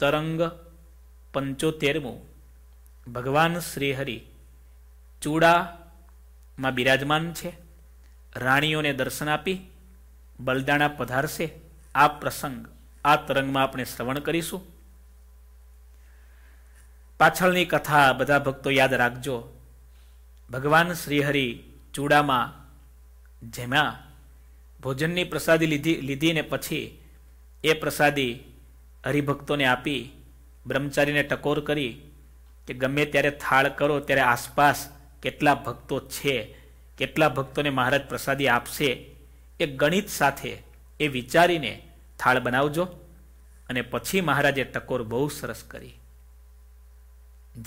તરંગ પંચોતેરમું ભગવાન શ્રીહરિ ચૂડામાં બિરાજમાન છે રાણીઓને દર્શન આપી બલદાણા પધારશે આ પ્રસંગ આ તરંગમાં આપણે શ્રવણ કરીશું પાછળની કથા બધા ભક્તો યાદ રાખજો ભગવાન શ્રીહરિ ચૂડામાં જેમાં ભોજનની પ્રસાદી લીધી લીધીને પછી એ પ્રસાદી હરિભક્તોને આપી બ્રહ્મચારીને ટકોર કરી કે ગમે ત્યારે થાળ કરો ત્યારે આસપાસ કેટલા ભક્તો છે કેટલા ભક્તોને મહારાજ પ્રસાદી આપશે એ ગણિત સાથે એ વિચારીને થાળ બનાવજો અને પછી મહારાજે ટકોર બહુ સરસ કરી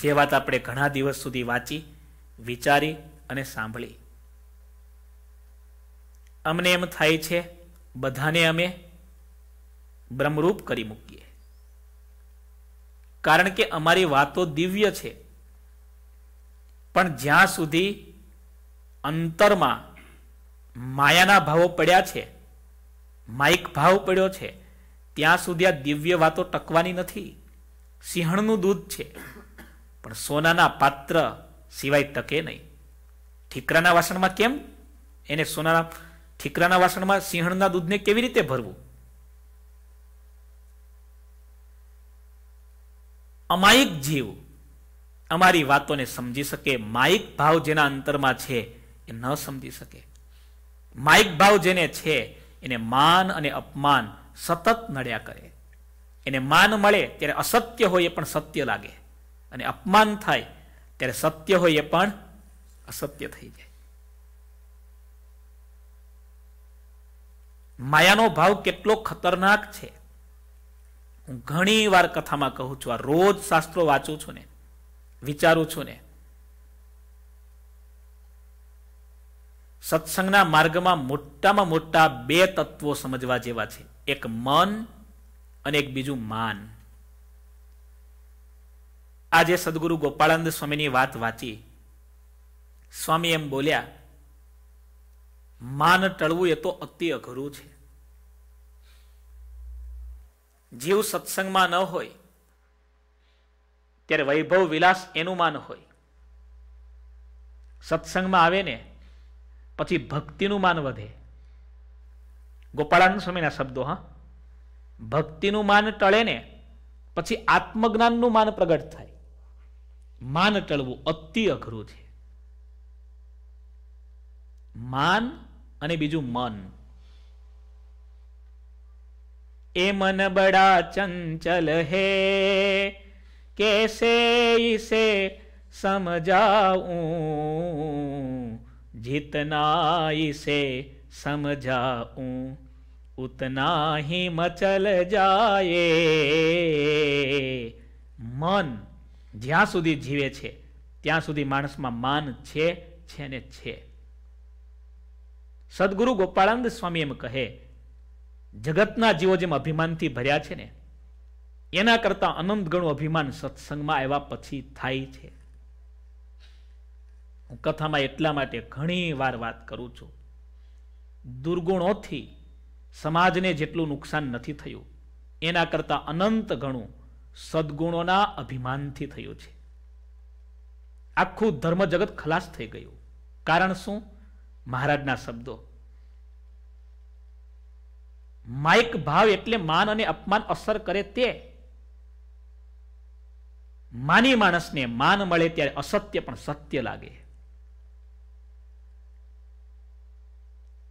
જે વાત આપણે ઘણા દિવસ સુધી વાંચી વિચારી અને સાંભળી અમને એમ થાય છે બધાને અમે બ્રહ્મરૂપ કરી મૂકીએ કારણ કે અમારી વાતો દિવ્ય છે પણ જ્યાં સુધી અંતરમાં માયાના ભાવો પડ્યા છે માઇક ભાવ પડ્યો છે ત્યાં સુધી આ દિવ્ય વાતો ટકવાની નથી સિંહણનું દૂધ છે પણ સોનાના પાત્ર સિવાય ટકે નહીં ઠીકરાના વાસણમાં કેમ એને સોનાના ઠીકરાના વાસણમાં સિંહણના દૂધને કેવી રીતે ભરવું અમાયિક જીવ અમારી વાતોને સમજી શકે માયિક ભાવ જેના અંતરમાં છે એ ન સમજી શકે માયિક ભાવ જેને છે એને માન અને અપમાન સતત નડ્યા કરે એને માન મળે ત્યારે અસત્ય હોય એ પણ સત્ય લાગે અને અપમાન થાય ત્યારે સત્ય હોય એ પણ અસત્ય થઈ જાય માયાનો ભાવ કેટલો ખતરનાક છે હું ઘણી વાર કથામાં કહું છું આ રોજ શાસ્ત્રો વાંચું છું ને વિચારું છું ને સત્સંગના માર્ગમાં મોટામાં મોટા બે તત્વો સમજવા જેવા છે એક મન અને એક બીજું માન આજે સદગુરુ ગોપાળાનંદ સ્વામીની વાત વાંચી સ્વામી એમ બોલ્યા માન ટળવું એ તો અતિ અઘરું છે જીવ સત્સંગમાં ન હોય ત્યારે વૈભવ વિલાસ એનું માન હોય સત્સંગમાં આવે ને પછી ભક્તિનું માન વધે ગોપાળાનંદ સ્વામીના શબ્દો હા ભક્તિનું માન ટળે ને પછી આત્મજ્ઞાનનું માન પ્રગટ થાય માન ટળવું અતિ અઘરું છે માન અને બીજું મન એ મન બડા ચંચલ હે કેસે ઇસે સમજાઉં જીતના ઇસે સમજાઉં ઉતના હી મચલ જાયે મન જ્યાં સુધી જીવે છે ત્યાં સુધી માણસમાં માન છે છે ને છે સદગુરુ ગોપાળાનંદ સ્વામી એમ કહે જગતના જીવો જેમ અભિમાનથી ભર્યા છે ને એના કરતા અનંત ગણું અભિમાન સત્સંગમાં આવ્યા પછી થાય છે હું કથામાં એટલા માટે ઘણી વાર વાત કરું છું દુર્ગુણોથી સમાજને જેટલું નુકસાન નથી થયું એના કરતા અનંત ગણું સદ્ગુણોના અભિમાનથી થયું છે આખું ધર્મ જગત ખલાસ થઈ ગયું કારણ શું મહારાજના શબ્દો માઇક ભાવ એટલે માન અને અપમાન અસર કરે તે માની માણસને માન મળે ત્યારે અસત્ય પણ સત્ય લાગે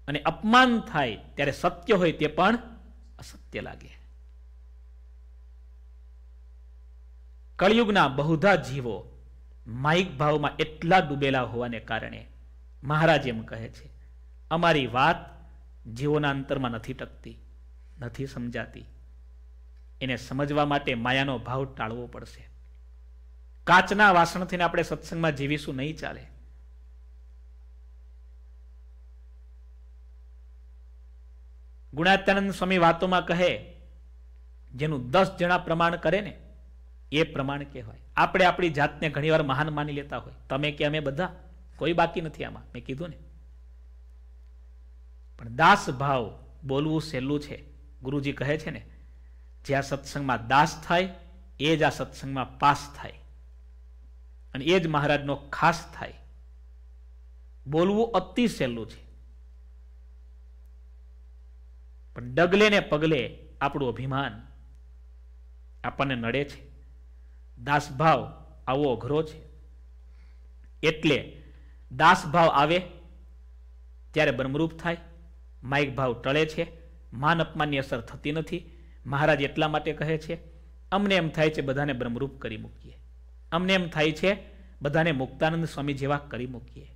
અને અપમાન થાય ત્યારે સત્ય હોય તે પણ અસત્ય લાગે કળિયુગના બહુધા જીવો માઇક ભાવમાં એટલા ડૂબેલા હોવાને કારણે મહારાજ એમ કહે છે અમારી વાત જીવોના અંતરમાં નથી ટકતી નથી સમજાતી એને સમજવા માટે માયાનો ભાવ ટાળવો પડશે કાચના વાસણથી આપણે સત્સંગમાં જીવીશું નહીં ચાલે ગુણાત્યાનંદ સ્વામી વાતોમાં કહે જેનું દસ જણા પ્રમાણ કરે ને એ પ્રમાણ કહેવાય આપણે આપણી જાતને ઘણીવાર મહાન માની લેતા હોય તમે કે અમે બધા કોઈ બાકી નથી આમાં મેં કીધું ને પણ દાસ ભાવ બોલવું સહેલું છે ગુરુજી કહે છે ને જે આ સત્સંગમાં દાસ થાય એ જ આ સત્સંગમાં પાસ થાય અને એ જ મહારાજનો ખાસ થાય બોલવું અતિ સહેલું છે પણ ડગલે ને પગલે આપણું અભિમાન આપણને નડે છે દાસભાવ આવો અઘરો છે એટલે દાસભાવ આવે ત્યારે બ્રહ્મરૂપ થાય માઇક ભાવ ટળે છે માન અપમાનની અસર થતી નથી મહારાજ એટલા માટે કહે છે અમને એમ થાય છે બધાને બ્રહ્મરૂપ કરી મૂકીએ અમને એમ થાય છે બધાને મુક્તાનંદ સ્વામી જેવા કરી મૂકીએ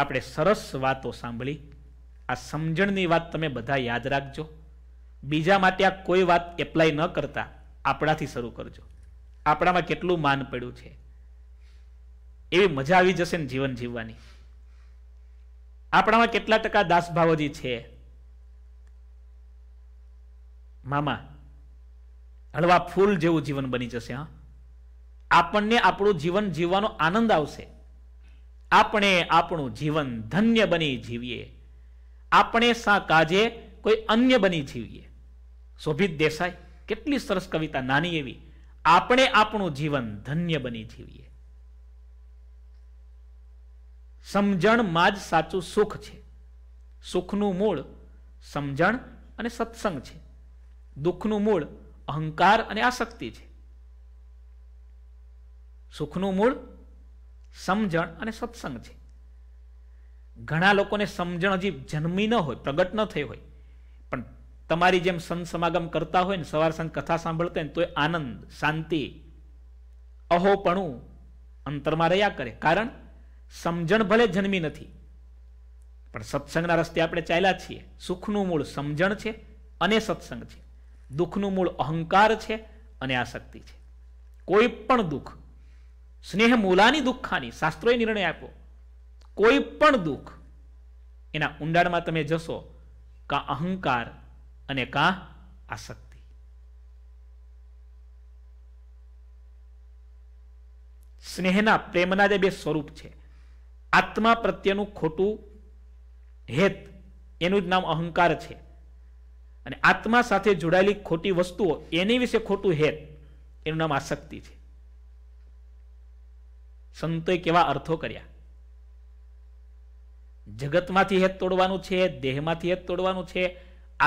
આપણે સરસ વાતો સાંભળી આ સમજણની વાત તમે બધા યાદ રાખજો બીજા માટે આ કોઈ વાત એપ્લાય ન કરતા આપણાથી શરૂ કરજો આપણામાં કેટલું માન પડ્યું છે એવી મજા આવી જશે ને જીવન જીવવાની આપણામાં કેટલા ટકા દાસભાવજી છે મામા હળવા ફૂલ જેવું જીવન બની જશે હા આપણને આપણું જીવન જીવવાનો આનંદ આવશે આપણે આપણું જીવન ધન્ય બની જીવીએ આપણે સા કાજે કોઈ અન્ય બની જીવીએ શોભિત દેસાઈ કેટલી સરસ કવિતા નાની એવી આપણે આપણું જીવન ધન્ય બની જીવીએ સમજણમાં જ સાચું સુખ છે સુખનું મૂળ સમજણ અને સત્સંગ છે દુઃખનું મૂળ અહંકાર અને આસક્તિ છે સુખનું મૂળ સમજણ અને સત્સંગ છે ઘણા લોકોને સમજણ હજી જન્મી ન હોય પ્રગટ ન થઈ હોય પણ તમારી જેમ સંત સમાગમ કરતા હોય ને સવાર સંત કથા સાંભળતા હોય ને તો એ આનંદ શાંતિ અહોપણું અંતરમાં રહ્યા કરે કારણ સમજણ ભલે જન્મી નથી પણ સત્સંગના રસ્તે આપણે ચાલ્યા છીએ સુખનું મૂળ સમજણ છે અને સત્સંગ છે દુઃખનું મૂળ અહંકાર છે અને આસક્તિ છે કોઈ પણ દુઃખ સ્નેહ મૂલાની દુઃખાની શાસ્ત્રોએ નિર્ણય આપ્યો કોઈ પણ દુઃખ એના ઊંડાણમાં તમે જશો કાં અહંકાર અને કાં આસક્તિ સ્નેહના પ્રેમના જે બે સ્વરૂપ છે આત્મા પ્રત્યેનું ખોટું હેત એનું જ નામ અહંકાર છે અને આત્મા સાથે જોડાયેલી ખોટી વસ્તુઓ એની વિશે ખોટું હેત એનું નામ આસક્તિ છે સંતોએ કેવા અર્થો કર્યા જગતમાંથી હેત તોડવાનું છે દેહમાંથી હેત તોડવાનું છે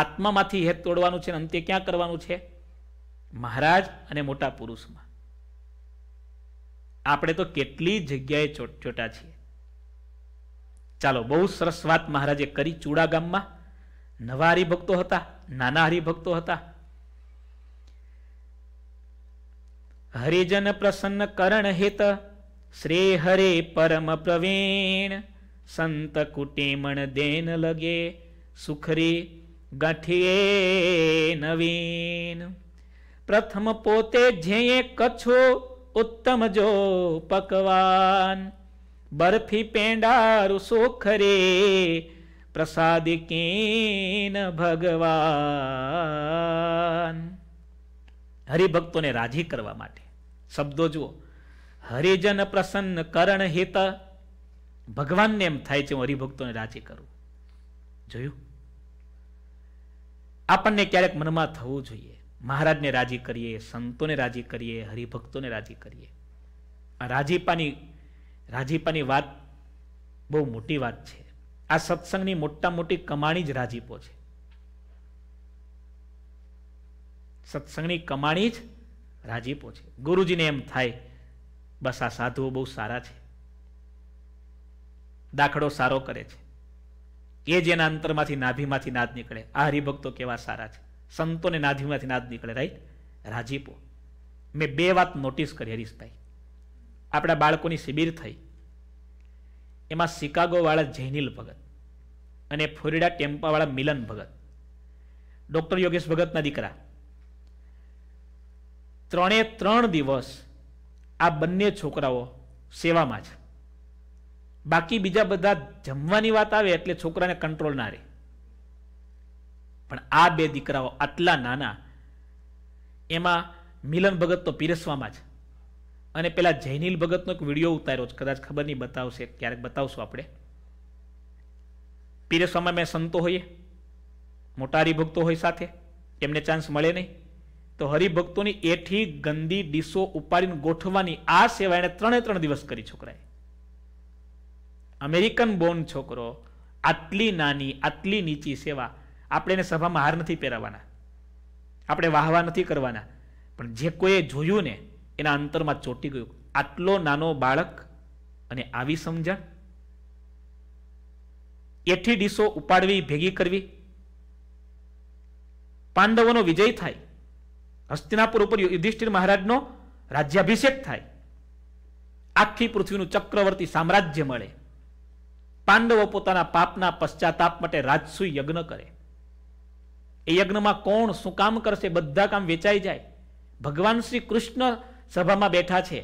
આત્મામાંથી હેત તોડવાનું છે અંતે ક્યાં કરવાનું છે મહારાજ અને મોટા પુરુષમાં આપણે તો કેટલી જગ્યાએ ચોટા છીએ ચાલો બહુ સરસ વાત મહારાજે કરી ચૂડા ગામમાં નવા હરિભક્તો હતા નાના હરિભક્તો હતા હરિજન પ્રસન્ન કરણ હિત શ્રી હરે પરમ પ્રવીણ સંત કુટીમણ દેન લગે સુખરી ગઠીએ નવીન પ્રથમ પોતે ધ્યેય કચ્છો ઉત્તમ જો પકવાન બરફી પેંડારુ સોખરે પ્રસાદિકેન ભગવાન હરિભક્તોને રાજી કરવા માટે શબ્દો જુઓ હરિજન પ્રસન્ન કરણ હિત ભગવાનને એમ થાય છે હું હરિભક્તોને રાજી કરું જોયું આપણને ક્યારેક મનમાં થવું જોઈએ મહારાજને રાજી કરીએ સંતોને રાજી કરીએ હરિભક્તોને રાજી કરીએ આ રાજીપાની રાજીપાની વાત બહુ મોટી વાત છે આ સત્સંગની મોટા મોટી કમાણી જ રાજીપો છે સત્સંગની કમાણી જ રાજીપો છે ગુરુજીને એમ થાય બસ આ સાધુઓ બહુ સારા છે દાખલો સારો કરે છે એ જેના અંતરમાંથી નાભીમાંથી નાદ નીકળે આ હરિભક્તો કેવા સારા છે સંતોને નાભીમાંથી નાદ નીકળે રાઈટ રાજીપો મેં બે વાત નોટિસ કરી હરીશભાઈ આપણા બાળકોની શિબિર થઈ એમાં શિકાગોવાળા જૈનિલ ભગત અને ફોરિડા ટેમ્પાવાળા મિલન ભગત ડૉક્ટર યોગેશ ભગતના દીકરા ત્રણે ત્રણ દિવસ આ બંને છોકરાઓ સેવામાં છે બાકી બીજા બધા જમવાની વાત આવે એટલે છોકરાને કંટ્રોલ ના રહે પણ આ બે દીકરાઓ આટલા નાના એમાં મિલન ભગત તો પીરસવામાં જ અને પેલા જૈનિલ ભગતનો એક વિડીયો ઉતાર્યો છે કદાચ ખબર નહીં બતાવશે ક્યારેક બતાવશું આપણે પીરે મેં સંતો હોઈએ મોટા હરિભક્તો હોય સાથે એમને ચાન્સ મળે નહીં તો હરિભક્તોની એઠી ગંદી ડીશો ઉપાડીને ગોઠવવાની આ સેવા એણે ત્રણે ત્રણ દિવસ કરી છોકરાએ અમેરિકન બોર્ન છોકરો આટલી નાની આટલી નીચી સેવા આપણે એને સભામાં હાર નથી પહેરાવાના આપણે વાહવા નથી કરવાના પણ જે કોઈએ જોયું ને એના અંતરમાં ચોટી ગયો આટલો નાનો બાળક અને આવી સમજણ એઠી ડીસો ઉપાડવી ભેગી કરવી પાંડવોનો વિજય થાય હસ્તિનાપુર ઉપર યુધિષ્ઠિર મહારાજનો રાજ્યાભિષેક થાય આખી પૃથ્વીનું ચક્રવર્તી સામ્રાજ્ય મળે પાંડવો પોતાના પાપના પશ્ચાતાપ માટે રાજસુ યજ્ઞ કરે એ યજ્ઞમાં કોણ શું કામ કરશે બધા કામ વેચાઈ જાય ભગવાન શ્રી કૃષ્ણ સભામાં બેઠા છે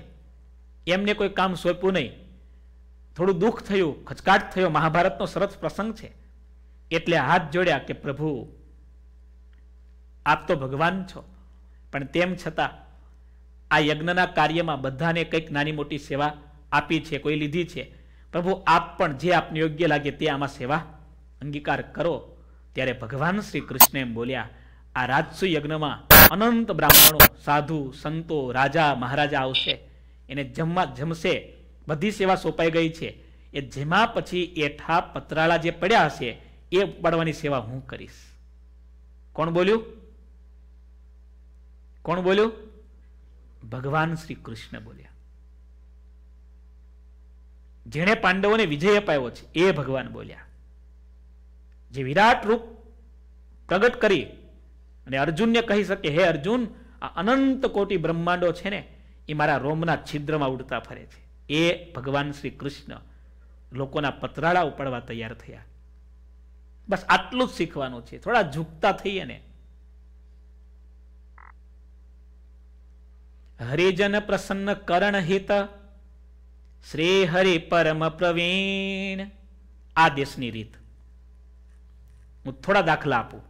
એમને કોઈ કામ સોંપ્યું નહીં થોડું દુઃખ થયું ખચકાટ થયો મહાભારતનો સરસ પ્રસંગ છે એટલે હાથ જોડ્યા કે પ્રભુ આપ તો ભગવાન છો પણ તેમ છતાં આ યજ્ઞના કાર્યમાં બધાને કંઈક નાની મોટી સેવા આપી છે કોઈ લીધી છે પ્રભુ આપ પણ જે આપને યોગ્ય લાગે તે આમાં સેવા અંગીકાર કરો ત્યારે ભગવાન શ્રી કૃષ્ણ એમ બોલ્યા આ રાજસુ યજ્ઞમાં અનંત બ્રાહ્મણો સાધુ સંતો રાજા મહારાજા આવશે એને જમવા જમશે બધી સેવા સોંપાઈ ગઈ છે એ જેમાં પછી એઠા પતરાળા જે પડ્યા હશે એ ઉપાડવાની સેવા હું કરીશ કોણ બોલ્યું કોણ બોલ્યું ભગવાન શ્રી કૃષ્ણ બોલ્યા જેણે પાંડવોને વિજય અપાવ્યો છે એ ભગવાન બોલ્યા જે વિરાટ રૂપ પ્રગટ કરી અને અર્જુનને કહી શકે હે અર્જુન આ અનંત કોટી બ્રહ્માંડો છે ને એ મારા રોમના છિદ્રમાં ઉડતા ફરે છે એ ભગવાન શ્રી કૃષ્ણ લોકોના પતરાળા ઉપાડવા તૈયાર થયા બસ આટલું જ શીખવાનું છે થોડા ઝૂકતા થઈએ ને હરિજન પ્રસન્ન કરણ હિત શ્રી હરિ પરમ પ્રવીણ આ દેશની રીત હું થોડા દાખલા આપું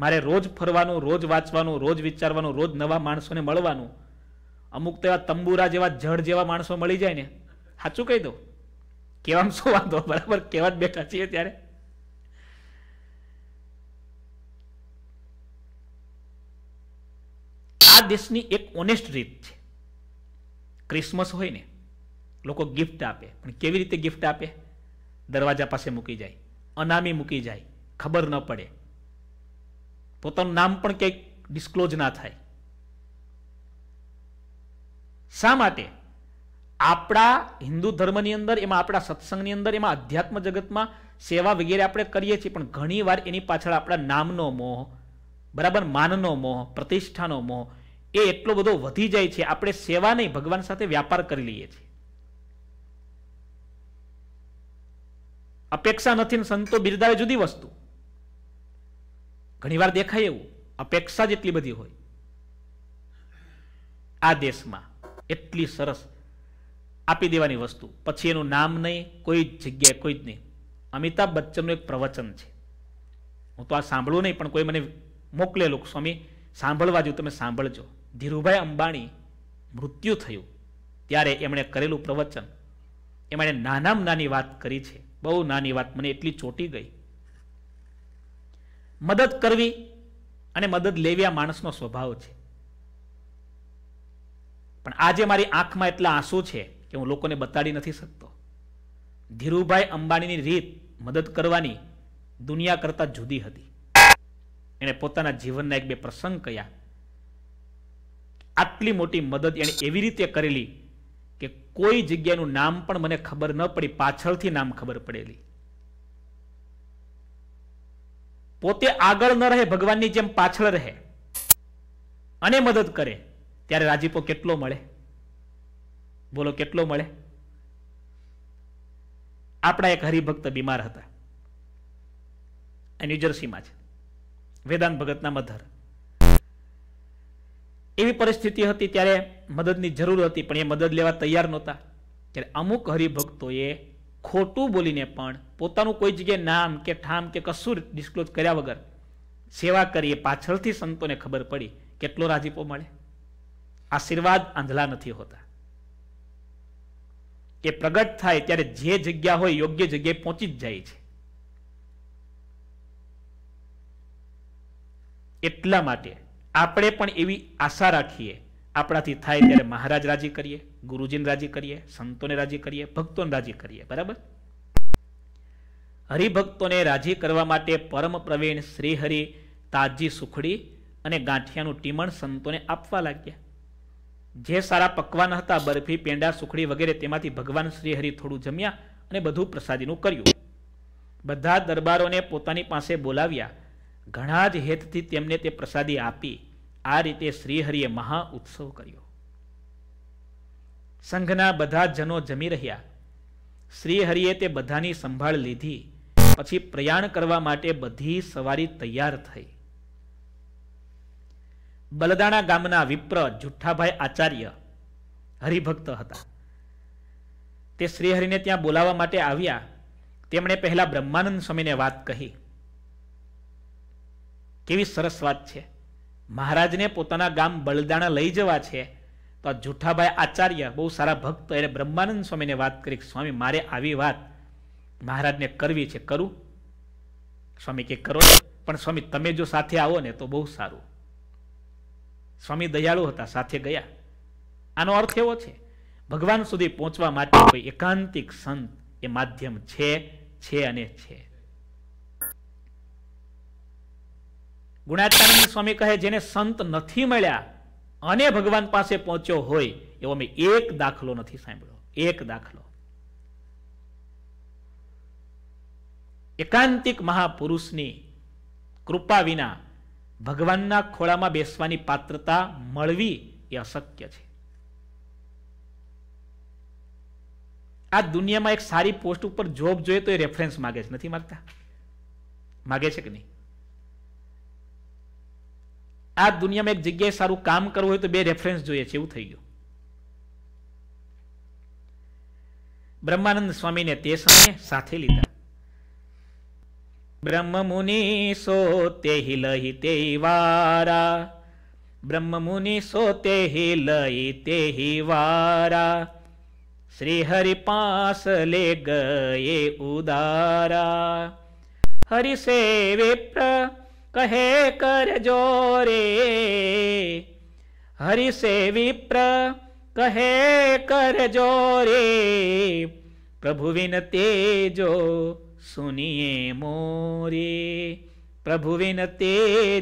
મારે રોજ ફરવાનું રોજ વાંચવાનું રોજ વિચારવાનું રોજ નવા માણસોને મળવાનું અમુક તો એવા તંબુરા જેવા જળ જેવા માણસો મળી જાય ને સાચું કહી દો કહેવામાં શું વાંધો બરાબર કેવા જ બેઠા છીએ ત્યારે આ દેશની એક ઓનેસ્ટ રીત છે ક્રિસમસ હોય ને લોકો ગિફ્ટ આપે પણ કેવી રીતે ગિફ્ટ આપે દરવાજા પાસે મૂકી જાય અનામી મૂકી જાય ખબર ન પડે પોતાનું નામ પણ ક્યાંક ડિસ્ક્લોઝ ના થાય શા માટે આપણા હિન્દુ ધર્મની અંદર એમાં આપણા સત્સંગની અંદર એમાં અધ્યાત્મ જગતમાં સેવા વગેરે આપણે કરીએ છીએ પણ ઘણી વાર એની પાછળ આપણા નામનો મોહ બરાબર માનનો મોહ પ્રતિષ્ઠાનો મોહ એ એટલો બધો વધી જાય છે આપણે સેવા નહીં ભગવાન સાથે વ્યાપાર કરી લઈએ છીએ અપેક્ષા નથી સંતો બિરદાવે જુદી વસ્તુ ઘણીવાર દેખાય એવું અપેક્ષા જ એટલી બધી હોય આ દેશમાં એટલી સરસ આપી દેવાની વસ્તુ પછી એનું નામ નહીં કોઈ જ જગ્યાએ કોઈ જ નહીં અમિતાભ બચ્ચનનું એક પ્રવચન છે હું તો આ સાંભળું નહીં પણ કોઈ મને મોકલેલું સ્વામી સાંભળવા જેવું તમે સાંભળજો ધીરુભાઈ અંબાણી મૃત્યુ થયું ત્યારે એમણે કરેલું પ્રવચન એમણે નાનામાં નાની વાત કરી છે બહુ નાની વાત મને એટલી ચોટી ગઈ મદદ કરવી અને મદદ લેવી આ માણસનો સ્વભાવ છે પણ આજે મારી આંખમાં એટલા આંસુ છે કે હું લોકોને બતાડી નથી શકતો ધીરુભાઈ અંબાણીની રીત મદદ કરવાની દુનિયા કરતા જુદી હતી એણે પોતાના જીવનના એક બે પ્રસંગ કયા આટલી મોટી મદદ એણે એવી રીતે કરેલી કે કોઈ જગ્યાનું નામ પણ મને ખબર ન પડી પાછળથી નામ ખબર પડેલી પોતે આગળ ન રહે ભગવાનની જેમ પાછળ રહે અને મદદ કરે ત્યારે રાજીપો કેટલો મળે બોલો કેટલો મળે આપણા એક હરિભક્ત બીમાર હતા એ ન્યુજર્સીમાં છે વેદાંત ભગતના મધર એવી પરિસ્થિતિ હતી ત્યારે મદદની જરૂર હતી પણ એ મદદ લેવા તૈયાર નહોતા ત્યારે અમુક હરિભક્તોએ ખોટું બોલીને પણ પોતાનું કોઈ જગ્યાએ નામ કે ઠામ કે કશું ડિસ્ક્લોઝ કર્યા વગર સેવા કરીએ પાછળથી સંતોને ખબર પડી કેટલો રાજીપો મળે આશીર્વાદ આંધળા નથી હોતા એ પ્રગટ થાય ત્યારે જે જગ્યા હોય યોગ્ય જગ્યાએ પહોંચી જ જાય છે એટલા માટે આપણે પણ એવી આશા રાખીએ આપણાથી થાય ત્યારે મહારાજ રાજી કરીએ ગુરુજીને રાજી કરીએ સંતોને રાજી કરીએ ભક્તોને રાજી કરીએ બરાબર હરિભક્તોને રાજી કરવા માટે પરમ પ્રવીણ શ્રીહરિ તાજી સુખડી અને ગાંઠિયાનું ટીમણ સંતોને આપવા લાગ્યા જે સારા પકવાન હતા બરફી પેંડા સુખડી વગેરે તેમાંથી ભગવાન શ્રીહરિ થોડું જમ્યા અને બધું પ્રસાદીનું કર્યું બધા દરબારોને પોતાની પાસે બોલાવ્યા ઘણા જ હેતથી તેમને તે પ્રસાદી આપી આ રીતે શ્રીહરિએ મહા ઉત્સવ કર્યો સંઘના બધા જનો જમી રહ્યા શ્રીહરિએ તે બધાની સંભાળ લીધી પછી પ્રયાણ કરવા માટે બધી સવારી તૈયાર થઈ બલદાણા ગામના વિપ્ર જુઠ્ઠાભાઈ આચાર્ય હરિભક્ત હતા તે શ્રીહરિને ત્યાં બોલાવવા માટે આવ્યા તેમણે પહેલા બ્રહ્માનંદ સ્વામીને વાત કહી કેવી સરસ વાત છે મહારાજને પોતાના ગામ બલદાણા લઈ જવા છે તો આ જુઠાભાઈ આચાર્ય બહુ સારા ભક્ત એને બ્રહ્માનંદ સ્વામીને વાત કરી સ્વામી મારે આવી વાત મહારાજને કરવી છે કરું સ્વામી કે કરો પણ સ્વામી તમે જો સાથે આવો ને તો બહુ સારું સ્વામી દયાળુ હતા સાથે ગયા આનો અર્થ એવો છે ભગવાન સુધી પહોંચવા માટે કોઈ એકાંતિક સંત એ માધ્યમ છે છે અને છે ગુણાચાર્ય સ્વામી કહે જેને સંત નથી મળ્યા અને ભગવાન પાસે પહોંચ્યો હોય એવો મેં એક દાખલો નથી સાંભળ્યો એક દાખલો એકાંતિક મહાપુરુષની કૃપા વિના ભગવાનના ખોળામાં બેસવાની પાત્રતા મળવી એ અશક્ય છે આ દુનિયામાં એક સારી પોસ્ટ ઉપર જોબ જોઈએ તો એ રેફરન્સ માગે છે નથી માગતા માગે છે કે નહીં આ દુનિયામાં એક જગ્યાએ સારું કામ કરવું હોય તો બે રેફરન્સ જોઈએ છે એવું થઈ ગયું બ્રહ્માનંદ સ્વામીને તે સમયે સાથે લીધા બ્રહ્મ મુનિ સો તે લહી તે વારા બ્રહ્મ મુનિ સો તે લહી તે વારા શ્રી હરિ પાસ લે ગયે ઉદારા હરિ સેવે પ્ર કહે કરજો રે હરિસે વિપ્ર કહે કરજો રે પ્રભુ વિનતે જો સુનિએ મોરે પ્રભુ વિનતે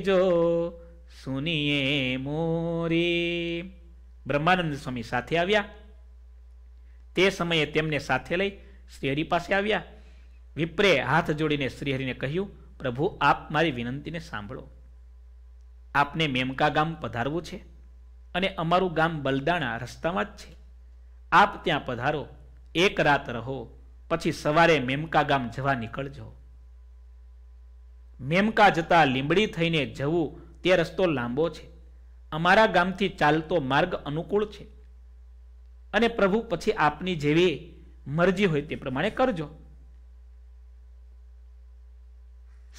જો સુનિએ મોરે બ્રહ્માનંદ સ્વામી સાથે આવ્યા તે સમયે તેમને સાથે લઈ શ્રીહરિ પાસે આવ્યા વિપ્રે હાથ જોડીને શ્રીહરિને કહ્યું પ્રભુ આપ મારી વિનંતીને સાંભળો આપને મેમકા ગામ પધારવું છે અને અમારું ગામ બલદાણા રસ્તામાં જ છે આપ ત્યાં પધારો એક રાત રહો પછી સવારે મેમકા ગામ જવા નીકળજો મેમકા જતા લીંબડી થઈને જવું તે રસ્તો લાંબો છે અમારા ગામથી ચાલતો માર્ગ અનુકૂળ છે અને પ્રભુ પછી આપની જેવી મરજી હોય તે પ્રમાણે કરજો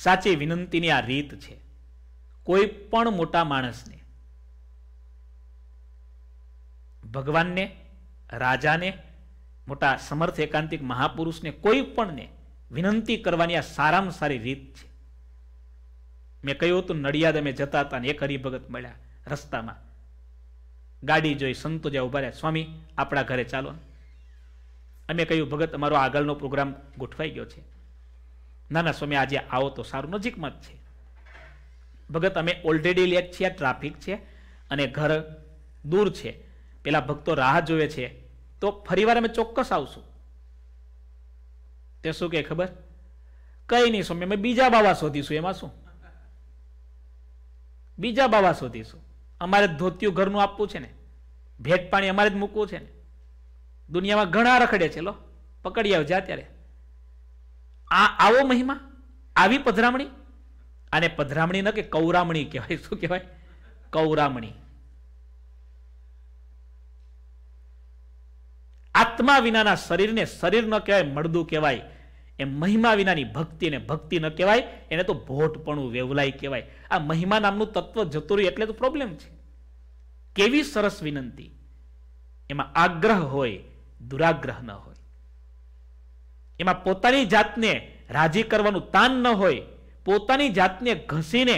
સાચી વિનંતીની આ રીત છે કોઈ પણ મોટા માણસને ભગવાનને રાજાને મોટા સમર્થ એકાંતિક મહાપુરુષને કોઈ પણને વિનંતી કરવાની આ સારામાં સારી રીત છે મેં કહ્યું હતું નડિયાદ અમે જતા હતા ને એક હરિભગત મળ્યા રસ્તામાં ગાડી જોઈ સંતો જ્યાં ઉભા રહ્યા સ્વામી આપણા ઘરે ચાલો અમે કહ્યું ભગત અમારો આગળનો પ્રોગ્રામ ગોઠવાઈ ગયો છે ના ના સ્વામી આજે આવો તો સારું નજીકમાં જ છે ભગત અમે ઓલરેડી લેટ છીએ ટ્રાફિક છે અને ઘર દૂર છે પેલા ભક્તો રાહ જોવે છે તો ફરીવાર અમે ચોક્કસ આવશું તે શું કે ખબર કઈ નહીં સ્વામી અમે બીજા બાવા શોધીશું એમાં શું બીજા બાવા શોધીશું અમારે ધોતિયું ઘરનું આપવું છે ને ભેટ પાણી અમારે જ મૂકવું છે ને દુનિયામાં ઘણા રખડે છે લો પકડી આવજા અત્યારે આ આવો મહિમા આવી પધરામણી અને પધરામણી ન કે કૌરામણી કહેવાય શું કહેવાય કૌરામણી આત્મા વિનાના શરીરને શરીર ન કહેવાય મળદું કહેવાય એ મહિમા વિનાની ભક્તિ ને ભક્તિ ન કહેવાય એને તો ભોટપણું વેવલાય કહેવાય આ મહિમા નામનું તત્વ જતું રહ્યું એટલે તો પ્રોબ્લેમ છે કેવી સરસ વિનંતી એમાં આગ્રહ હોય દુરાગ્રહ ન હોય એમાં પોતાની જાતને રાજી કરવાનું તાન ન હોય પોતાની જાતને ઘસીને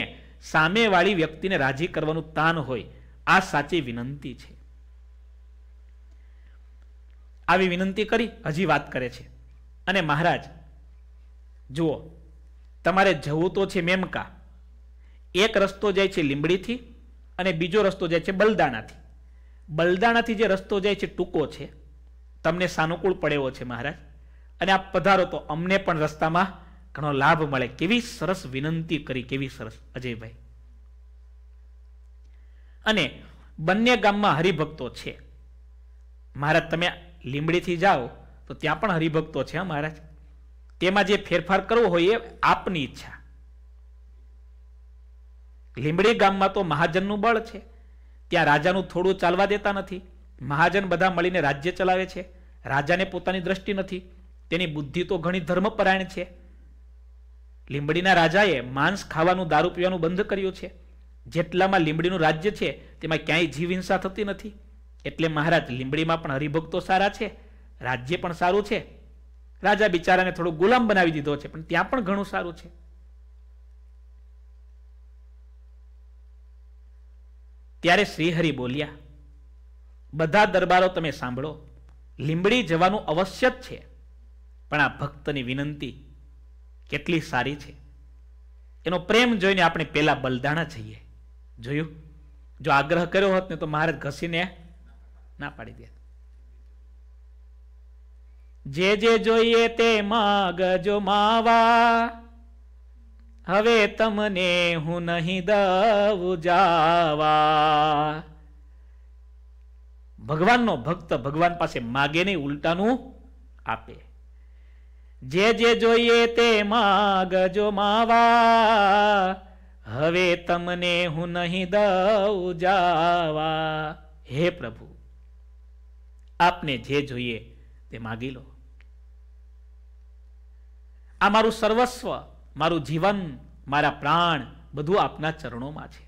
સામેવાળી વ્યક્તિને રાજી કરવાનું તાન હોય આ સાચી વિનંતી છે આવી વિનંતી કરી હજી વાત કરે છે અને મહારાજ જુઓ તમારે જવું તો છે મેમકા એક રસ્તો જાય છે લીંબડીથી અને બીજો રસ્તો જાય છે બલદાણાથી બલદાણાથી જે રસ્તો જાય છે ટૂંકો છે તમને સાનુકૂળ પડેવો છે મહારાજ અને આપ પધારો તો અમને પણ રસ્તામાં ઘણો લાભ મળે કેવી સરસ વિનંતી કરી કેવી સરસ અજયભાઈ અને બંને ગામમાં હરિભક્તો છે મહારાજ તમે લીમડીથી જાઓ તો ત્યાં પણ હરિભક્તો છે મહારાજ તેમાં જે ફેરફાર કરવો હોય એ આપની ઈચ્છા લીમડી ગામમાં તો મહાજનનું બળ છે ત્યાં રાજાનું થોડું ચાલવા દેતા નથી મહાજન બધા મળીને રાજ્ય ચલાવે છે રાજાને પોતાની દ્રષ્ટિ નથી તેની બુદ્ધિ તો ઘણી ધર્મપરાયણ છે લીંબડીના રાજાએ માંસ ખાવાનું દારૂ પીવાનું બંધ કર્યું છે જેટલામાં લીંબડીનું રાજ્ય છે તેમાં ક્યાંય જીવ હિંસા થતી નથી એટલે મહારાજ લીંબડીમાં પણ હરિભક્તો સારા છે રાજ્ય પણ સારું છે રાજા બિચારાને થોડો ગુલામ બનાવી દીધો છે પણ ત્યાં પણ ઘણું સારું છે ત્યારે શ્રીહરિ બોલ્યા બધા દરબારો તમે સાંભળો લીંબડી જવાનું અવશ્ય જ છે પણ આ ભક્તની વિનંતી કેટલી સારી છે એનો પ્રેમ જોઈને આપણે પેલા બલદાણા જઈએ જોયું જો આગ્રહ કર્યો હોત ને તો મહારાજ ઘસીને ના પાડી દે જે જે જોઈએ તે માગજો માવા હવે તમને હું નહીં દઉં જાવા ભગવાનનો ભક્ત ભગવાન પાસે માગે નહીં ઉલટાનું આપે જે જે જોઈએ તે માગજો માવા હવે તમને હું નહીં દઉં જાવા હે પ્રભુ આપને જે જોઈએ તે માગી લો આ મારું સર્વસ્વ મારું જીવન મારા પ્રાણ બધું આપના ચરણોમાં છે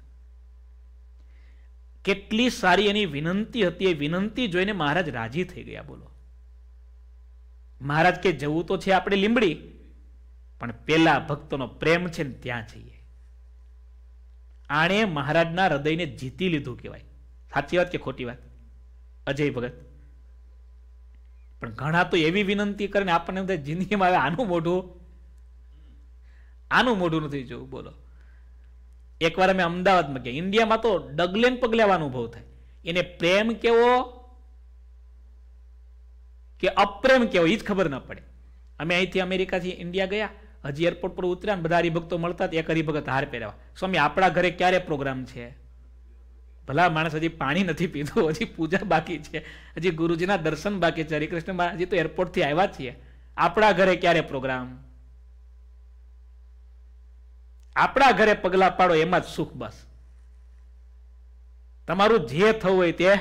કેટલી સારી એની વિનંતી હતી એ વિનંતી જોઈને મહારાજ રાજી થઈ ગયા બોલો મહારાજ કે જવું તો છે આપણે લીંબડી પણ પેલા ભક્તોનો પ્રેમ છે ને ત્યાં જઈએ આણે મહારાજના હૃદયને જીતી લીધું કહેવાય સાચી વાત કે ખોટી વાત અજય ભગત પણ ઘણા તો એવી વિનંતી કરીને આપણને બધા જિંદગીમાં આવે આનું મોઢું આનું મોઢું નથી જોવું બોલો એકવાર અમે અમદાવાદમાં ગયા ઇન્ડિયામાં તો ડગલે પગલે અનુભવ થાય એને પ્રેમ કેવો કે અપ્રેમ કહેવાય એ જ ખબર ન પડે અમે અહીંથી અમેરિકાથી ઇન્ડિયા ગયા હજી એરપોર્ટ પર ઉતર્યા ને બધા હરિભક્તો મળતા એક હરિભગત હાર પહેરવા સ્વામી આપણા ઘરે ક્યારે પ્રોગ્રામ છે ભલા માણસ હજી પાણી નથી પીધું હજી પૂજા બાકી છે હજી ગુરુજીના દર્શન બાકી છે હરિકૃષ્ણ મહારાજ તો એરપોર્ટથી આવ્યા છીએ આપણા ઘરે ક્યારે પ્રોગ્રામ આપણા ઘરે પગલા પાડો એમાં જ સુખ બસ તમારું જે થવું હોય તે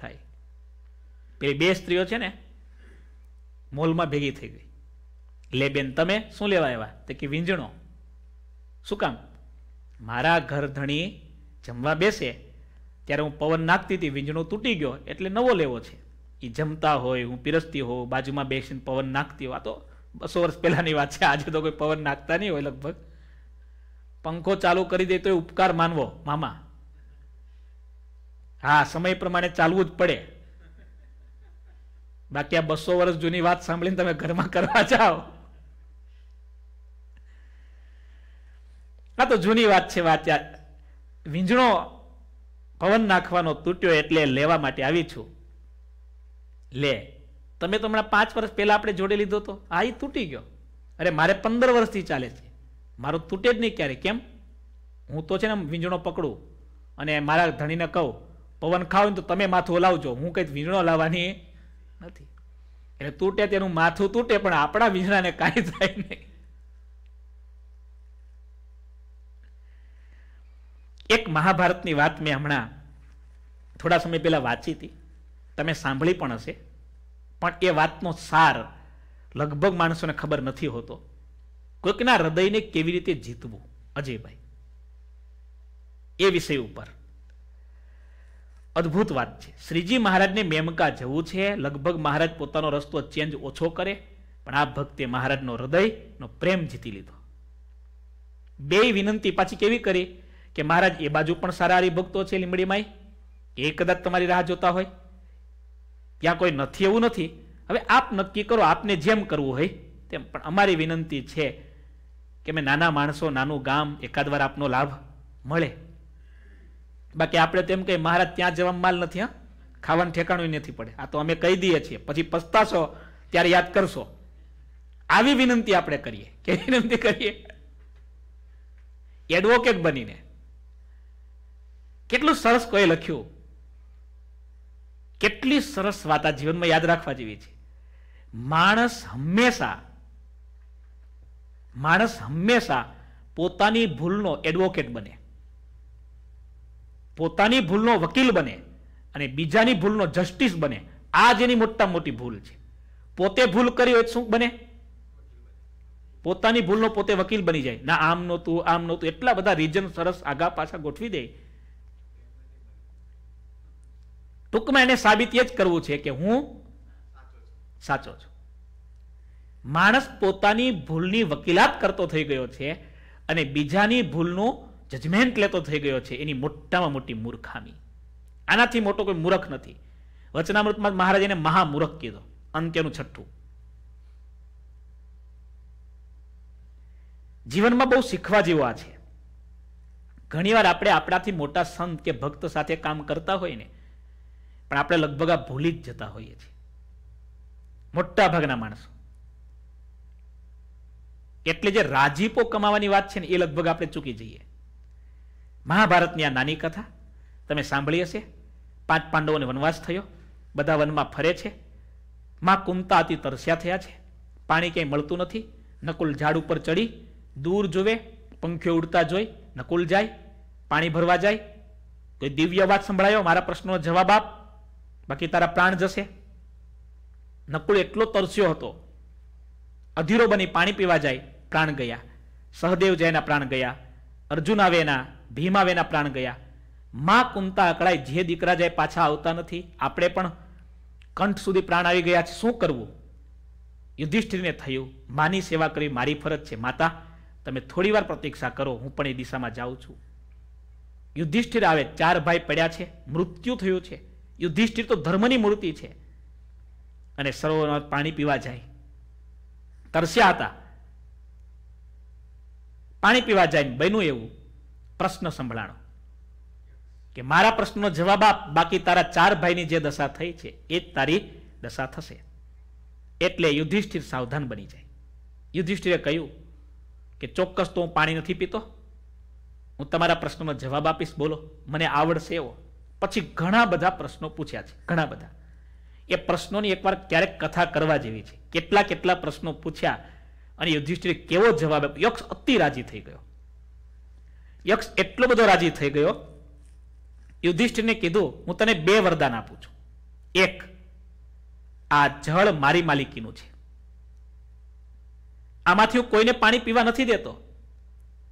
થાય પેલી બે સ્ત્રીઓ છે ને મોલમાં ભેગી થઈ ગઈ લે બેન તમે શું લેવા આવ્યા તે કે વીંજણો શું કામ મારા ઘર ધણી જમવા બેસે ત્યારે હું પવન નાખતી હતી વીંજણો તૂટી ગયો એટલે નવો લેવો છે એ જમતા હોય હું પીરસતી હોઉં બાજુમાં બેસીને પવન નાખતી હોય આ તો બસો વર્ષ પહેલાંની વાત છે આજે તો કોઈ પવન નાખતા નહીં હોય લગભગ પંખો ચાલુ કરી દે તો એ ઉપકાર માનવો મામા હા સમય પ્રમાણે ચાલવું જ પડે બાકી આ બસો વર્ષ જૂની વાત સાંભળીને તમે ઘરમાં કરવા જાઓ આ તો જૂની વાત છે વાત વીંજણો પવન નાખવાનો તૂટ્યો એટલે લેવા માટે આવી છું લે તમે તો હમણાં પાંચ વર્ષ પહેલા આપણે જોડી લીધો તો આ એ તૂટી ગયો અરે મારે પંદર વર્ષથી ચાલે છે મારું તૂટે જ નહીં ક્યારે કેમ હું તો છે ને વીંજણો પકડું અને મારા ધણીને કહું પવન ખાવ ને તો તમે માથું લાવજો હું કંઈ વીંજણો લાવવાની નથી એટલે તૂટે તેનું માથું તૂટે પણ આપણા વીજળાને કાંઈ થાય નહીં એક મહાભારતની વાત મેં હમણાં થોડા સમય પહેલાં વાંચી હતી તમે સાંભળી પણ હશે પણ એ વાતનો સાર લગભગ માણસોને ખબર નથી હોતો કોઈકના હૃદયને કેવી રીતે જીતવું અજયભાઈ એ વિષય ઉપર અદ્ભુત વાત છે શ્રીજી મહારાજને મેમકા જવું છે લગભગ મહારાજ પોતાનો રસ્તો ચેન્જ ઓછો કરે પણ આ ભક્તે મહારાજનો હૃદયનો પ્રેમ જીતી લીધો બે વિનંતી પાછી કેવી કરી કે મહારાજ એ બાજુ પણ સારા હરિભક્તો છે લીમડીમાં એ કદાચ તમારી રાહ જોતા હોય ત્યાં કોઈ નથી એવું નથી હવે આપ નક્કી કરો આપને જેમ કરવું હોય તેમ પણ અમારી વિનંતી છે કે મેં નાના માણસો નાનું ગામ એકાદ વાર આપનો લાભ મળે બાકી આપણે તેમ કહીએ મહારાજ ત્યાં જવા માલ નથી હા ખાવાનું ઠેકાણું નથી પડે આ તો અમે કહી દઈએ છીએ પછી પસ્તાશો ત્યારે યાદ કરશો આવી વિનંતી આપણે કરીએ કે વિનંતી કરીએ એડવોકેટ બનીને કેટલું સરસ કોઈ લખ્યું કેટલી સરસ વાત આ જીવનમાં યાદ રાખવા જેવી છે માણસ હંમેશા માણસ હંમેશા પોતાની ભૂલનો એડવોકેટ બને પોતાની ભૂલનો વકીલ બને અને બીજાની ભૂલનો જસ્ટિસ બને આ જેની મોટા મોટી ભૂલ છે પોતે ભૂલ કરી હોય શું બને પોતાની ભૂલનો પોતે વકીલ બની જાય ના આમ નહોતું આમ નહોતું એટલા બધા રીઝન સરસ આગા પાછા ગોઠવી દે ટૂંકમાં એને સાબિત એ જ કરવું છે કે હું સાચો છું માણસ પોતાની ભૂલની વકીલાત કરતો થઈ ગયો છે અને બીજાની ભૂલનું જજમેન્ટ લેતો થઈ ગયો છે એની મોટામાં મોટી મૂર્ખામી આનાથી મોટો કોઈ મૂર્ખ નથી વચનામૃતમાં મહારાજ એને મહામૂર્ખ કીધો અંત્યનું છઠ્ઠું જીવનમાં બહુ શીખવા જેવો આ છે ઘણીવાર આપણે આપણાથી મોટા સંત કે ભક્ત સાથે કામ કરતા હોય ને પણ આપણે લગભગ આ ભૂલી જ જતા હોઈએ છીએ મોટા ભાગના માણસો એટલે જે રાજીપો કમાવાની વાત છે ને એ લગભગ આપણે ચૂકી જઈએ મહાભારતની આ નાની કથા તમે સાંભળી હશે પાંચ પાંડવોને વનવાસ થયો બધા વનમાં ફરે છે માં કુંતા અતિ તરસ્યા થયા છે પાણી ક્યાંય મળતું નથી નકુલ ઝાડ ઉપર ચડી દૂર જોવે પંખીઓ ઉડતા જોઈ નકુલ જાય પાણી ભરવા જાય કોઈ દિવ્ય વાત સંભળાયો મારા પ્રશ્નનો જવાબ આપ બાકી તારા પ્રાણ જશે નકુલ એટલો તરસ્યો હતો અધીરો બની પાણી પીવા જાય પ્રાણ ગયા સહદેવ જાય એના પ્રાણ ગયા અર્જુન આવે એના ભીમાવેના પ્રાણ ગયા માં કુંતા અકળાય જે દીકરા જાય પાછા આવતા નથી આપણે પણ કંઠ સુધી પ્રાણ આવી ગયા છે શું કરવું યુધિષ્ઠિરને થયું માની સેવા કરવી મારી ફરજ છે માતા તમે થોડી વાર પ્રતીક્ષા કરો હું પણ એ દિશામાં જાઉં છું યુધિષ્ઠિર આવે ચાર ભાઈ પડ્યા છે મૃત્યુ થયું છે યુધિષ્ઠિર તો ધર્મની મૂર્તિ છે અને સરોવરમાં પાણી પીવા જાય તરસ્યા હતા પાણી પીવા જાય બન્યું એવું પ્રશ્ન સંભળાણો કે મારા પ્રશ્નનો જવાબ આપ બાકી તારા ચાર ભાઈની જે દશા થઈ છે એ જ તારી દશા થશે એટલે યુધિષ્ઠિર સાવધાન બની જાય યુધિષ્ઠિરે કહ્યું કે ચોક્કસ તો હું પાણી નથી પીતો હું તમારા પ્રશ્નોનો જવાબ આપીશ બોલો મને આવડશે એવો પછી ઘણા બધા પ્રશ્નો પૂછ્યા છે ઘણા બધા એ પ્રશ્નોની એકવાર ક્યારેક કથા કરવા જેવી છે કેટલા કેટલા પ્રશ્નો પૂછ્યા અને યુધિષ્ઠિરે કેવો જવાબ આપ્યો યક્ષ અતિ રાજી થઈ ગયો યક્ષ એટલો બધો રાજી થઈ ગયો યુધિષ્ઠિરને કીધું હું તને બે વરદાન આપું છું એક આ જળ મારી માલિકીનું છે આમાંથી હું કોઈને પાણી પીવા નથી દેતો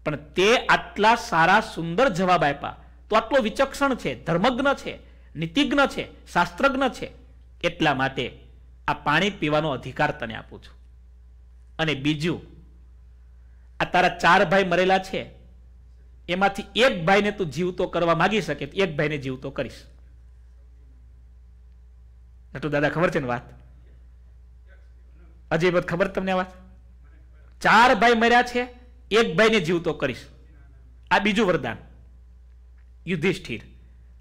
પણ તે આટલા સારા સુંદર જવાબ આપ્યા તો આટલો વિચક્ષણ છે ધર્મજ્ઞ છે નીતિજ્ઞ છે શાસ્ત્રજ્ઞ છે એટલા માટે આ પાણી પીવાનો અધિકાર તને આપું છું અને બીજું આ તારા ચાર ભાઈ મરેલા છે એમાંથી એક ભાઈને તું જીવતો કરવા માંગી શકે એક ભાઈને જીવતો કરીશ નટુ દાદા ખબર છે ને વાત અજય બધ ખબર તમને વાત ચાર ભાઈ મર્યા છે એક ભાઈને જીવતો કરીશ આ બીજું વરદાન યુધિષ્ઠિર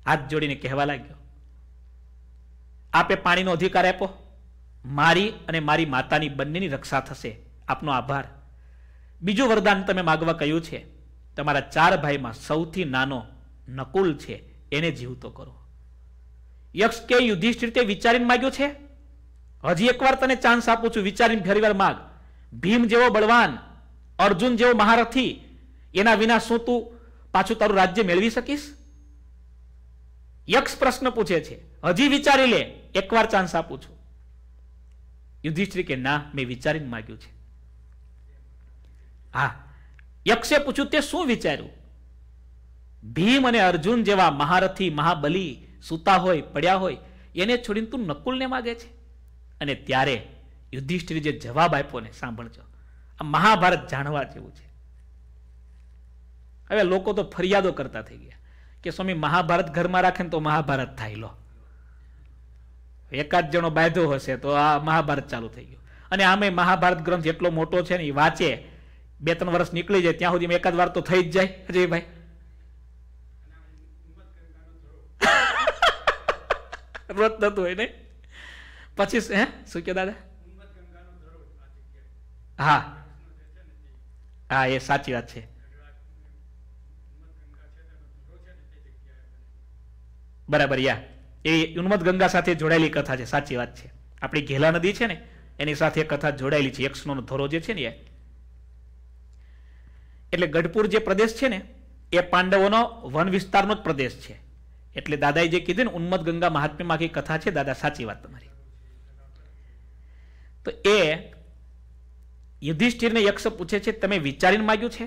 હાથ જોડીને કહેવા લાગ્યો આપે પાણીનો અધિકાર આપો મારી અને મારી માતાની બંનેની રક્ષા થશે આપનો આભાર બીજું વરદાન તમે માગવા કહ્યું છે તમારા ચાર ભાઈમાં સૌથી નાનો નકુલ છે એને જીવતો કરો યક્ષ કે યુધિષ્ઠિર તે વિચારીને માગ્યો છે હજી એકવાર તને ચાન્સ આપું છું વિચારીને ફરીવાર માગ ભીમ જેવો બળવાન અર્જુન જેવો મહારથી એના વિના શું તું પાછું તારું રાજ્ય મેળવી શકીશ યક્ષ પ્રશ્ન પૂછે છે હજી વિચારી લે એકવાર ચાન્સ આપું છું યુધિષ્ઠિર કે ના મેં વિચારીને માગ્યું છે હા યક્ષે પૂછ્યું તે શું વિચાર્યું ભીમ અને અર્જુન જેવા મહારથી મહાબલી સૂતા હોય પડ્યા હોય એને છોડીને તું નકુલને માગે છે અને ત્યારે યુધિષ્ઠિરે જે જવાબ આપ્યો ને સાંભળજો આ મહાભારત જાણવા જેવું છે હવે લોકો તો ફરિયાદો કરતા થઈ ગયા કે સ્વામી મહાભારત ઘરમાં રાખે ને તો મહાભારત થાય લો એકાદ જણો બાંધો હશે તો આ મહાભારત ચાલુ થઈ ગયું અને આમે મહાભારત ગ્રંથ એટલો મોટો છે ને એ વાંચે બે ત્રણ વર્ષ નીકળી જાય ત્યાં સુધી એકાદ વાર તો થઈ જ જાય અજયભાઈ રોજ થતું હોય નહીં પછી હે શું કે દાદા હા હા એ સાચી વાત છે બરાબર યા એ ઉન્મત ગંગા સાથે જોડાયેલી કથા છે સાચી વાત છે આપણી ઘેલા નદી છે ને એની સાથે કથા જોડાયેલી છે યક્ષનો ધોરો જે છે ને યાર એટલે ગઢપુર જે પ્રદેશ છે ને એ પાંડવોનો વન વિસ્તારનો જ પ્રદેશ છે એટલે દાદાએ જે કીધું ને ઉન્મદ ગંગા મહાત્મ્યમાં આખી કથા છે દાદા સાચી વાત તમારી તો એ યુધિષ્ઠિરને યક્ષ પૂછે છે તમે વિચારીને માગ્યું છે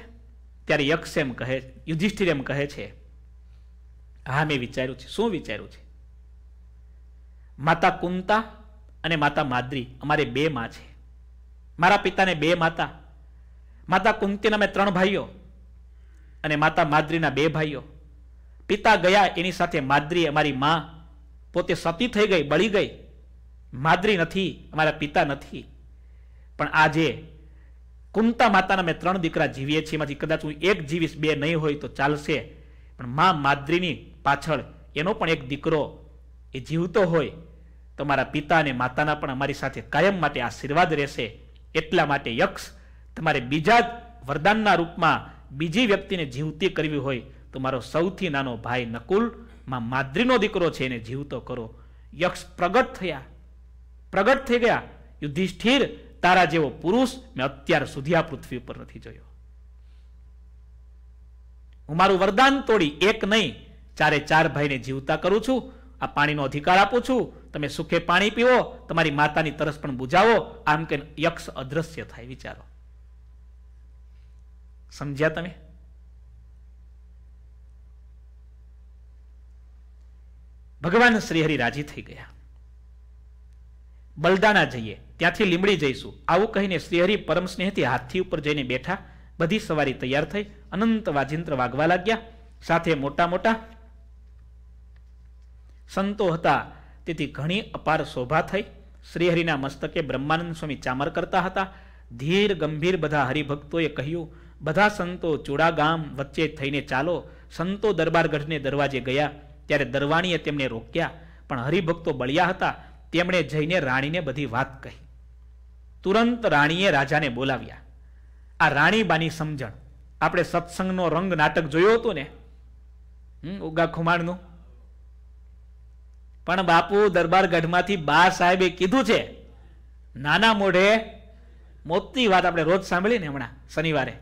ત્યારે યક્ષ એમ કહે યુધિષ્ઠિર એમ કહે છે હા મેં વિચાર્યું છે શું વિચાર્યું છે માતા કુંતા અને માતા માદ્રી અમારે બે માં છે મારા પિતાને બે માતા માતા કુંતીના મેં ત્રણ ભાઈઓ અને માતા માદ્રીના બે ભાઈઓ પિતા ગયા એની સાથે માદ્રી અમારી મા પોતે સતી થઈ ગઈ બળી ગઈ માદ્રી નથી અમારા પિતા નથી પણ આજે કુંતા માતાના મેં ત્રણ દીકરા જીવીએ છીએ એમાંથી કદાચ હું એક જીવીશ બે નહીં હોય તો ચાલશે પણ મા માદ્રીની પાછળ એનો પણ એક દીકરો એ જીવતો હોય તો મારા પિતા અને માતાના પણ અમારી સાથે કાયમ માટે આશીર્વાદ રહેશે એટલા માટે યક્ષ તમારે બીજા વરદાનના રૂપમાં બીજી વ્યક્તિને જીવતી કરવી હોય તો મારો સૌથી નાનો ભાઈ નકુલ માં માદ્રીનો દીકરો છે એને જીવતો કરો યક્ષ પ્રગટ થયા પ્રગટ થઈ ગયા યુધિષ્ઠિર તારા જેવો પુરુષ મેં અત્યાર સુધી આ પૃથ્વી ઉપર નથી જોયો હું મારું વરદાન તોડી એક નહીં ચારે ચાર ભાઈને જીવતા કરું છું આ પાણીનો અધિકાર આપું છું તમે સુખે પાણી પીવો તમારી માતાની તરસ પણ બુજાવો આમ કે યક્ષ અદ્રશ્ય થાય વિચારો સમજ્યા તમે ભગવાન શ્રીહરિ રાજી થઈ ગયા બલદાના જઈએ ત્યાંથી લીમડી જઈશું આવું કહીને શ્રીહરિ પરમ સ્નેહથી હાથી ઉપર જઈને બેઠા બધી સવારી તૈયાર થઈ અનંત વાજિંત્ર વાગવા લાગ્યા સાથે મોટા મોટા સંતો હતા તેથી ઘણી અપાર શોભા થઈ શ્રીહરિના મસ્તકે બ્રહ્માનંદ સ્વામી ચામર કરતા હતા ધીર ગંભીર બધા હરિભક્તોએ કહ્યું બધા સંતો ચોડા ગામ વચ્ચે થઈને ચાલો સંતો દરબારગઢને દરવાજે ગયા ત્યારે દરવાણીએ તેમને રોક્યા પણ હરિભક્તો બળ્યા હતા તેમણે જઈને રાણીને બધી વાત કહી તુરંત રાણીએ રાજાને બોલાવ્યા આ રાણીબાની સમજણ આપણે સત્સંગનો રંગ નાટક જોયો હતો ને ઉગા ખુમાણનું પણ બાપુ દરબારગઢમાંથી બા સાહેબે કીધું છે નાના મોઢે મોતી વાત આપણે રોજ સાંભળીને હમણાં શનિવારે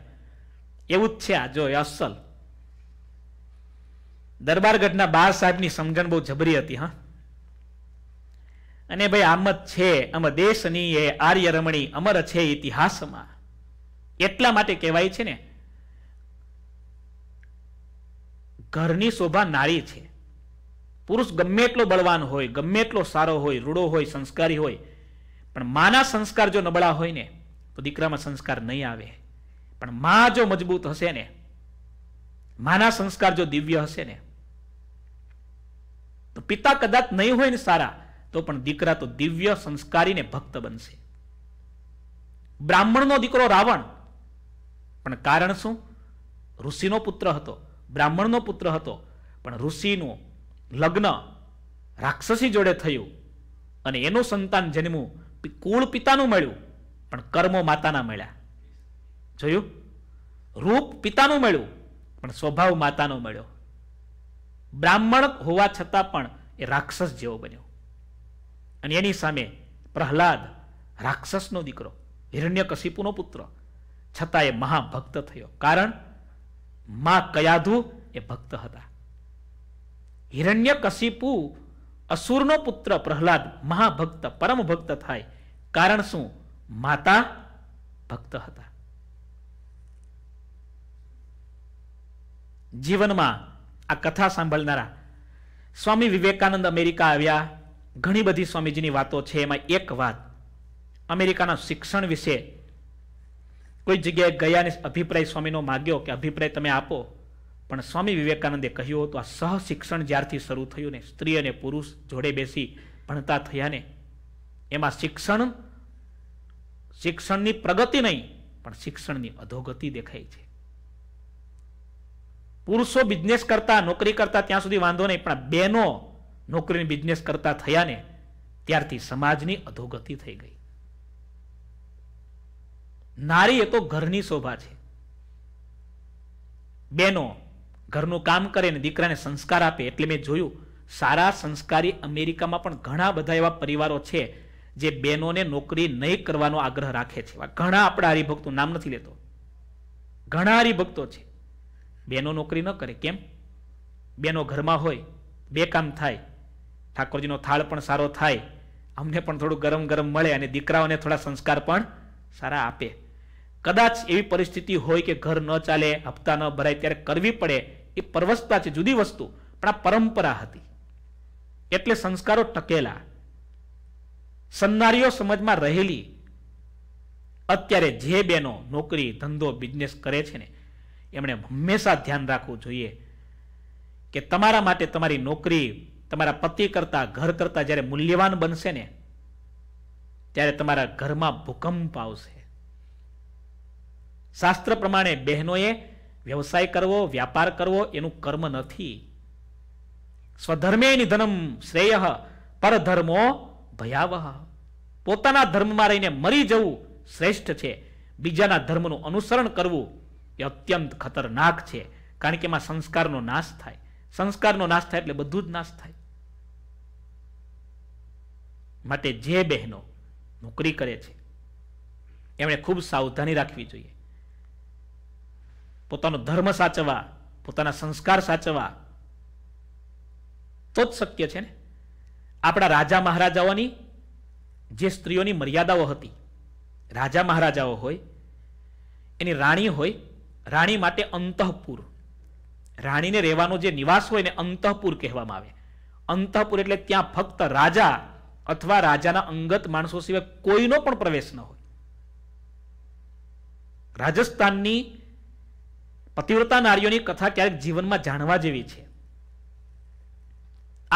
એવું જ છે આ જો અસલ દરબારગઢના બાર સાહેબની સમજણ બહુ જબરી હતી હા અને ભાઈ આમ જ છે આમ દેશની એ આર્ય રમણી અમર છે ઇતિહાસમાં એટલા માટે કહેવાય છે ને ઘરની શોભા નારી છે પુરુષ ગમે એટલો બળવાન હોય ગમે એટલો સારો હોય રૂડો હોય સંસ્કારી હોય પણ માના સંસ્કાર જો નબળા હોય ને તો દીકરામાં સંસ્કાર નહીં આવે પણ માં જો મજબૂત હશે ને માના સંસ્કાર જો દિવ્ય હશે ને તો પિતા કદાચ નહીં હોય ને સારા તો પણ દીકરા તો દિવ્ય સંસ્કારીને ભક્ત બનશે બ્રાહ્મણનો દીકરો રાવણ પણ કારણ શું ઋષિનો પુત્ર હતો બ્રાહ્મણનો પુત્ર હતો પણ ઋષિનું લગ્ન રાક્ષસી જોડે થયું અને એનું સંતાન જન્મું કુળ પિતાનું મળ્યું પણ કર્મો માતાના મળ્યા જોયું રૂપ પિતાનું મળ્યું પણ સ્વભાવ માતાનો મળ્યો બ્રાહ્મણ હોવા છતાં પણ એ રાક્ષસ જેવો બન્યો અને એની સામે પ્રહલાદ રાક્ષસનો દીકરો હિરણ્ય હિરણ્યકશિપુનો પુત્ર છતાં એ મહાભક્ત થયો કારણ માં કયાધુ એ ભક્ત હતા હિરણ્ય કશિપુ અસુરનો પુત્ર પ્રહલાદ મહાભક્ત પરમ ભક્ત થાય કારણ શું માતા ભક્ત હતા જીવનમાં આ કથા સાંભળનારા સ્વામી વિવેકાનંદ અમેરિકા આવ્યા ઘણી બધી સ્વામીજીની વાતો છે એમાં એક વાત અમેરિકાના શિક્ષણ વિશે કોઈ જગ્યાએ ગયાને અભિપ્રાય સ્વામીનો માગ્યો કે અભિપ્રાય તમે આપો પણ સ્વામી વિવેકાનંદે કહ્યું હતું આ સહ શિક્ષણ જ્યારથી શરૂ થયું ને સ્ત્રી અને પુરુષ જોડે બેસી ભણતા થયા ને એમાં શિક્ષણ શિક્ષણની પ્રગતિ નહીં પણ શિક્ષણની અધોગતિ દેખાય છે પુરુષો બિઝનેસ કરતા નોકરી કરતા ત્યાં સુધી વાંધો નહીં પણ બહેનો નોકરીની બિઝનેસ કરતા થયા ને ત્યારથી સમાજની અધોગતિ થઈ ગઈ નારી એ તો ઘરની શોભા છે બહેનો ઘરનું કામ કરે ને દીકરાને સંસ્કાર આપે એટલે મેં જોયું સારા સંસ્કારી અમેરિકામાં પણ ઘણા બધા એવા પરિવારો છે જે બેનોને નોકરી નહીં કરવાનો આગ્રહ રાખે છે ઘણા આપણા હરિભક્તો નામ નથી લેતો ઘણા હરિભક્તો છે બેનો નોકરી ન કરે કેમ બેનો ઘરમાં હોય બે કામ થાય ઠાકોરજીનો થાળ પણ સારો થાય અમને પણ થોડું ગરમ ગરમ મળે અને દીકરાઓને થોડા સંસ્કાર પણ સારા આપે કદાચ એવી પરિસ્થિતિ હોય કે ઘર ન ચાલે હપ્તા ન ભરાય ત્યારે કરવી પડે એ પરવસ્તા છે જુદી વસ્તુ પણ આ પરંપરા હતી એટલે સંસ્કારો ટકેલા સન્નારીઓ સમજમાં રહેલી અત્યારે જે બેનો નોકરી ધંધો બિઝનેસ કરે છે ને એમણે હંમેશા ધ્યાન રાખવું જોઈએ કે તમારા માટે તમારી નોકરી તમારા પતિ કરતા ઘર કરતા જ્યારે મૂલ્યવાન બનશે ને ત્યારે તમારા ઘરમાં ભૂકંપ આવશે શાસ્ત્ર પ્રમાણે બહેનોએ વ્યવસાય કરવો વ્યાપાર કરવો એનું કર્મ નથી સ્વધર્મે નિધનમ શ્રેય પરધર્મો ભયાવહ પોતાના ધર્મમાં રહીને મરી જવું શ્રેષ્ઠ છે બીજાના ધર્મનું અનુસરણ કરવું અત્યંત ખતરનાક છે કારણ કે એમાં સંસ્કારનો નાશ થાય સંસ્કારનો નાશ થાય એટલે બધું જ નાશ થાય માટે જે બહેનો નોકરી કરે છે એમણે ખૂબ સાવધાની રાખવી જોઈએ પોતાનો ધર્મ સાચવા પોતાના સંસ્કાર સાચવા તો જ શક્ય છે ને આપણા રાજા મહારાજાઓની જે સ્ત્રીઓની મર્યાદાઓ હતી રાજા મહારાજાઓ હોય એની રાણી હોય રાણી માટે અંતઃપુર રાણીને રહેવાનો જે નિવાસ હોય ને અંતઃપુર કહેવામાં આવે અંતઃપુર એટલે ત્યાં ફક્ત રાજા અથવા રાજાના અંગત માણસો સિવાય કોઈનો પણ પ્રવેશ ન હોય રાજસ્થાનની પતિવ્રતા નારીઓની કથા ક્યારેક જીવનમાં જાણવા જેવી છે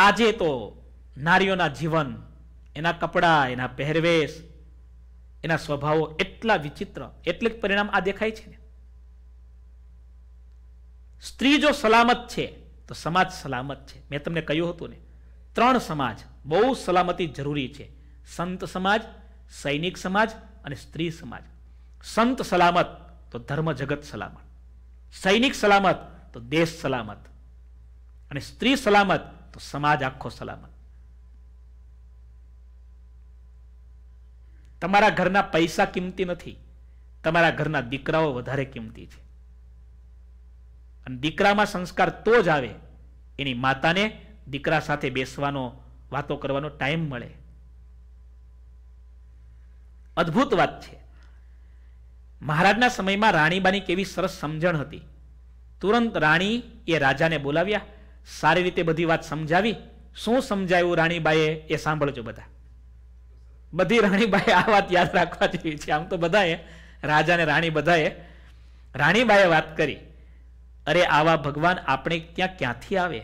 આજે તો નારીઓના જીવન એના કપડા એના પહેરવેશ એના સ્વભાવો એટલા વિચિત્ર એટલે જ પરિણામ આ દેખાય છે ને સ્ત્રી જો સલામત છે તો સમાજ સલામત છે મેં તમને કહ્યું હતું ને ત્રણ સમાજ બહુ સલામતી જરૂરી છે સંત સમાજ સૈનિક સમાજ અને સ્ત્રી સમાજ સંત સલામત તો ધર્મ જગત સલામત સૈનિક સલામત તો દેશ સલામત અને સ્ત્રી સલામત તો સમાજ આખો સલામત તમારા ઘરના પૈસા કિંમતી નથી તમારા ઘરના દીકરાઓ વધારે કિંમતી છે દીકરામાં સંસ્કાર તો જ આવે એની માતાને દીકરા સાથે બેસવાનો વાતો કરવાનો ટાઈમ મળે અદ્ભુત વાત છે મહારાજના સમયમાં રાણીબાની કેવી સરસ સમજણ હતી તુરંત રાણી એ રાજાને બોલાવ્યા સારી રીતે બધી વાત સમજાવી શું સમજાવ્યું રાણીબાઈએ એ સાંભળજો બધા બધી રાણીબાએ આ વાત યાદ રાખવા જેવી છે આમ તો બધાએ રાજા ને રાણી બધાએ રાણીબાએ વાત કરી અરે આવા ભગવાન આપણે ત્યાં ક્યાંથી આવે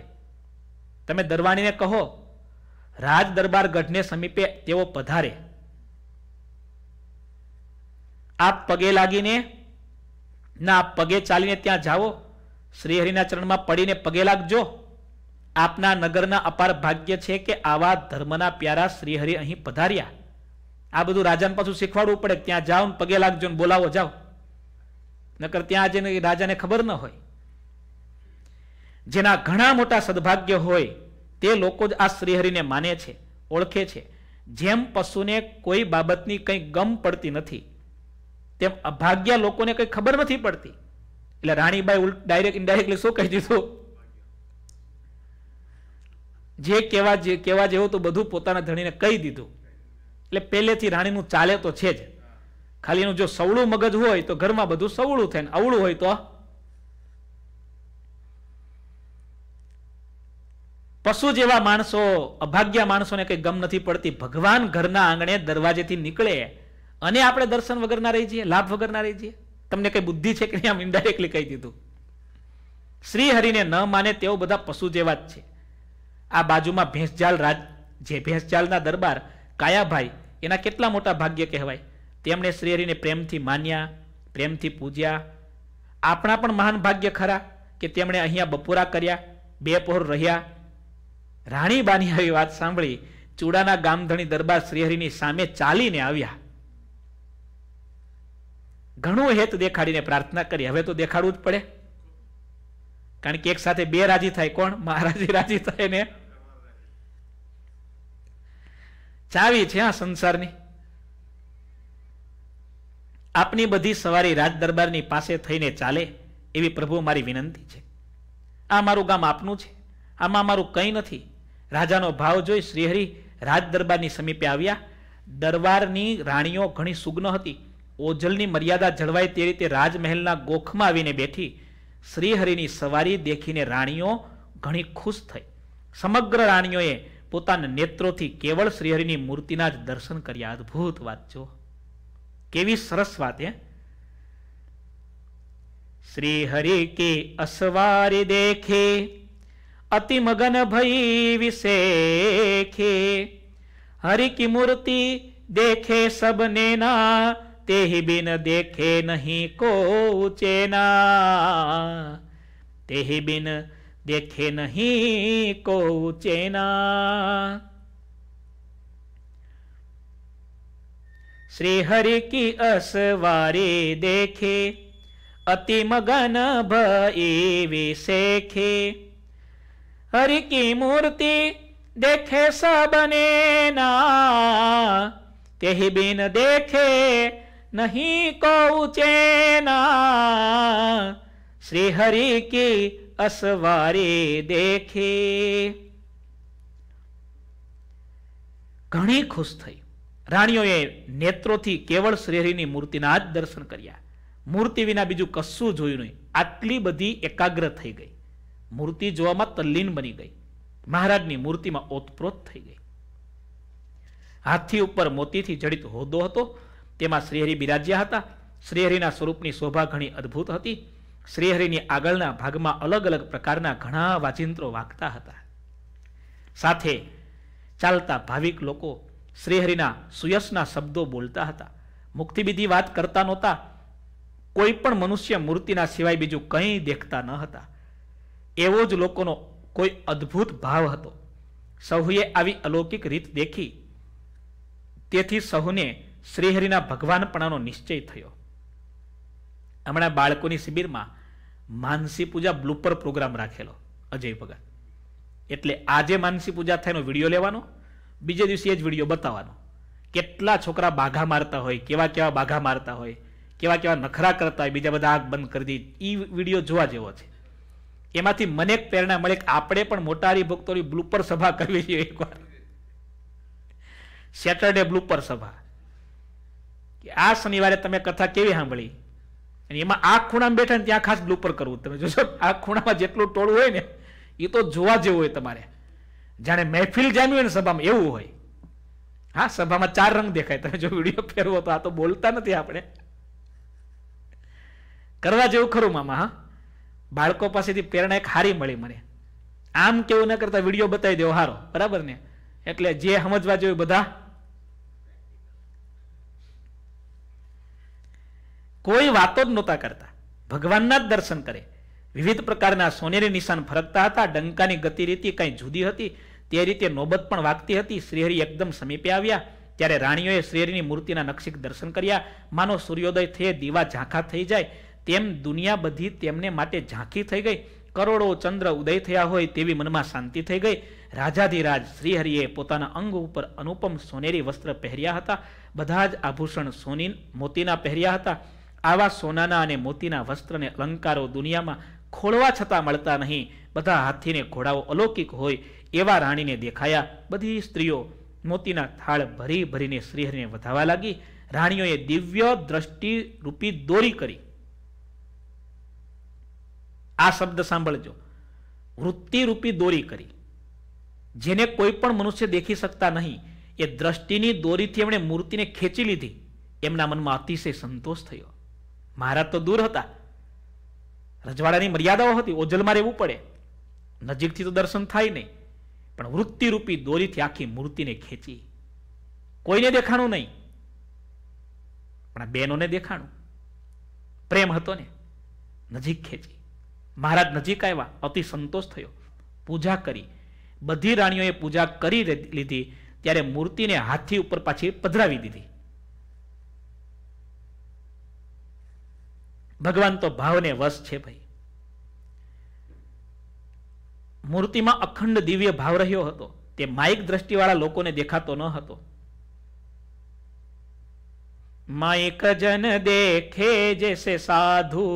તમે દરવાણીને કહો રાજ દરબાર ગઢને સમીપે તેઓ પધારે આપ પગે લાગીને ના પગે ચાલીને ત્યાં જાઓ શ્રીહરિના ચરણમાં પડીને પગે લાગજો આપના નગરના અપાર ભાગ્ય છે કે આવા ધર્મના પ્યારા શ્રીહરિ અહીં પધાર્યા આ બધું રાજાને પાછું શીખવાડવું પડે ત્યાં જાઓ પગે લાગજો બોલાવો જાઓ નકર ત્યાં જઈને રાજાને ખબર ન હોય જેના ઘણા મોટા સદભાગ્ય હોય તે લોકો જ આ શ્રીહરિને માને છે ઓળખે છે જેમ પશુને કોઈ બાબતની કંઈ ગમ પડતી નથી તેમ અભાગ્યા લોકોને કંઈ ખબર નથી પડતી એટલે રાણીબાઈ ડાયરેક્ટ ઇનડાયરેક્ટલી શું કહી દીધું જે કેવા જે કહેવા જેવું તો બધું પોતાના ધણીને કહી દીધું એટલે પહેલેથી રાણીનું ચાલે તો છે જ ખાલી એનું જો સવળું મગજ હોય તો ઘરમાં બધું સવળું થાય અવળું હોય તો પશુ જેવા માણસો અભાગ્યા માણસોને કંઈ ગમ નથી પડતી ભગવાન ઘરના આંગણે દરવાજેથી નીકળે અને આપણે દર્શન વગરના રહી જઈએ લાભ વગરના રહી જઈએ તમને કંઈ બુદ્ધિ છે કે નહીં આમ ઇન્ડાયરેક્ટલી કહી દીધું શ્રી હરિને ન માને તેઓ બધા પશુ જેવા જ છે આ બાજુમાં ભેંસજાલ રાજ જે ભેંસજાલના દરબાર કાયાભાઈ એના કેટલા મોટા ભાગ્ય કહેવાય તેમણે શ્રીહરિને પ્રેમથી માન્યા પ્રેમથી પૂજ્યા આપણા પણ મહાન ભાગ્ય ખરા કે તેમણે અહીંયા બપોરા કર્યા બે પહોર રહ્યા રાણીબાની આવી વાત સાંભળી ચૂડાના ગામધણી દરબાર શ્રીહરિની સામે ચાલીને આવ્યા ઘણું હેત દેખાડીને પ્રાર્થના કરી હવે તો દેખાડવું જ પડે કારણ કે એક સાથે બે રાજી થાય કોણ મહારાજી રાજી થાય ને ચાવી છે આ સંસારની આપની બધી સવારી રાજ દરબારની પાસે થઈને ચાલે એવી પ્રભુ મારી વિનંતી છે આ મારું ગામ આપનું છે આમાં મારું કંઈ નથી રાજાનો ભાવ જોઈ શ્રીહરિ રાજ દરબારની સમીપે આવ્યા દરબારની રાણીઓ ઘણી સુગ્ન હતી ઓજલની મર્યાદા જળવાય તે રીતે રાજમહેલના ગોખમાં આવીને બેઠી શ્રીહરિની સવારી દેખીને રાણીઓ ઘણી ખુશ થઈ સમગ્ર રાણીઓએ પોતાના નેત્રોથી કેવળ શ્રીહરિની મૂર્તિના જ દર્શન કર્યા અદ્ભુત વાત જો કેવી સરસ વાત હે શ્રી કે અસવારી દેખે अति मगन भई विशेखे हरि की मूर्ति देखे सब नेना ते ही बिन देखे नहीं को चेना ते ही बिन देखे नहीं को चेना श्री हरि की असवारी देखे अति मगन भई विसेखे हरि કી મૂર્તિ દેખે सबने ना तेहि बिन देखे नहीं को चेना श्री हरि की અસવારે દેખે ઘણી ખુશ થઈ રાણીઓએ નેત્રોથી કેવળ શ્રીહરિની મૂર્તિના જ દર્શન કર્યા મૂર્તિ વિના બીજું કશું જોયું નહીં આટલી બધી એકાગ્ર થઈ ગઈ મૂર્તિ જોવામાં તલ્લીન બની ગઈ મહારાજની મૂર્તિમાં ઓતપ્રોત થઈ ગઈ હાથી ઉપર મોતીથી જડિત હોદો હતો તેમાં શ્રીહરિ બિરાજ્યા હતા શ્રીહરિના સ્વરૂપની શોભા ઘણી અદ્ભુત હતી શ્રીહરિની આગળના ભાગમાં અલગ અલગ પ્રકારના ઘણા વાજિંત્રો વાગતા હતા સાથે ચાલતા ભાવિક લોકો શ્રીહરિના સુયસના શબ્દો બોલતા હતા મુક્તિવિધિ વાત કરતા નહોતા કોઈ પણ મનુષ્ય મૂર્તિના સિવાય બીજું કંઈ દેખતા ન હતા એવો જ લોકોનો કોઈ અદ્ભુત ભાવ હતો સહુએ આવી અલૌકિક રીત દેખી તેથી સહુને શ્રીહરિના ભગવાનપણાનો નિશ્ચય થયો હમણાં બાળકોની શિબિરમાં માનસી પૂજા બ્લુપર પ્રોગ્રામ રાખેલો અજય ભગત એટલે આજે માનસી પૂજા થાય એનો વિડીયો લેવાનો બીજે દિવસે એ જ વિડીયો બતાવવાનો કેટલા છોકરા બાઘા મારતા હોય કેવા કેવા બાઘા મારતા હોય કેવા કેવા નખરા કરતા હોય બીજા બધા આગ બંધ કરી દે એ વિડીયો જોવા જેવો છે એમાંથી મને એક પ્રેરણા મળે કે આપણે પણ મોટારી ભક્તોની બ્લુપર સભા કરવી જોઈએ એકવાર સેટરડે બ્લુપર સભા કે આ શનિવારે તમે કથા કેવી સાંભળી અને એમાં આ ખૂણામાં બેઠા ને ત્યાં ખાસ બ્લુપર કરવું તમે જોશો આ ખૂણામાં જેટલું ટોળું હોય ને એ તો જોવા જેવું હોય તમારે જાણે મહેફિલ જામી હોય ને સભામાં એવું હોય હા સભામાં ચાર રંગ દેખાય તમે જો વિડીયો ફેરવો તો આ તો બોલતા નથી આપણે કરવા જેવું ખરું મામા હા બાળકો પાસેથી પ્રેરણા એક હારી મળી મને આમ કેવું ના કરતા વિડીયો બતાવી દેવો હારો બરાબર ને એટલે જે સમજવા જોઈએ બધા કોઈ વાતો જ નહોતા કરતા ભગવાનના જ દર્શન કરે વિવિધ પ્રકારના સોનેરી નિશાન ફરકતા હતા ડંકાની ગતિ રીતિ કંઈ જુદી હતી તે રીતે નોબત પણ વાગતી હતી શ્રીહરિ એકદમ સમીપે આવ્યા ત્યારે રાણીઓએ શ્રીહરિની મૂર્તિના નક્ષિક દર્શન કર્યા માનો સૂર્યોદય થયે દીવા ઝાંખા થઈ જાય તેમ દુનિયા બધી તેમને માટે ઝાંખી થઈ ગઈ કરોડો ચંદ્ર ઉદય થયા હોય તેવી મનમાં શાંતિ થઈ ગઈ રાજાધિરાજ શ્રીહરિએ પોતાના અંગ ઉપર અનુપમ સોનેરી વસ્ત્ર પહેર્યા હતા બધા જ આભૂષણ સોની મોતીના પહેર્યા હતા આવા સોનાના અને મોતીના વસ્ત્રને અલંકારો દુનિયામાં ખોળવા છતાં મળતા નહીં બધા હાથીને ઘોડાઓ અલૌકિક હોય એવા રાણીને દેખાયા બધી સ્ત્રીઓ મોતીના થાળ ભરી ભરીને શ્રીહરિને વધાવા લાગી રાણીઓએ દિવ્ય દ્રષ્ટિ રૂપી દોરી કરી આ શબ્દ સાંભળજો વૃત્તિરૂપી દોરી કરી જેને કોઈ પણ મનુષ્ય દેખી શકતા નહીં એ દ્રષ્ટિની દોરીથી એમણે મૂર્તિને ખેંચી લીધી એમના મનમાં અતિશય સંતોષ થયો મહારાજ તો દૂર હતા રજવાડાની મર્યાદાઓ હતી ઓજલમાં રહેવું પડે નજીકથી તો દર્શન થાય નહીં પણ વૃત્તિરૂપી દોરીથી આખી મૂર્તિને ખેંચી કોઈને દેખાણું નહીં પણ આ બહેનોને દેખાણું પ્રેમ હતો ને નજીક ખેંચી મહારાજ નજીક આવ્યા અતિ સંતોષ થયો પૂજા કરી બધી રાણીઓએ પૂજા કરી લીધી ત્યારે મૂર્તિને હાથી ઉપર પાછી પધરાવી દીધી ભગવાન તો ભાવને વશ છે ભાઈ મૂર્તિમાં અખંડ દિવ્ય ભાવ રહ્યો હતો તે માઇક દ્રષ્ટિવાળા લોકોને દેખાતો ન હતો માઇક જન દેખે જેસે સાધુ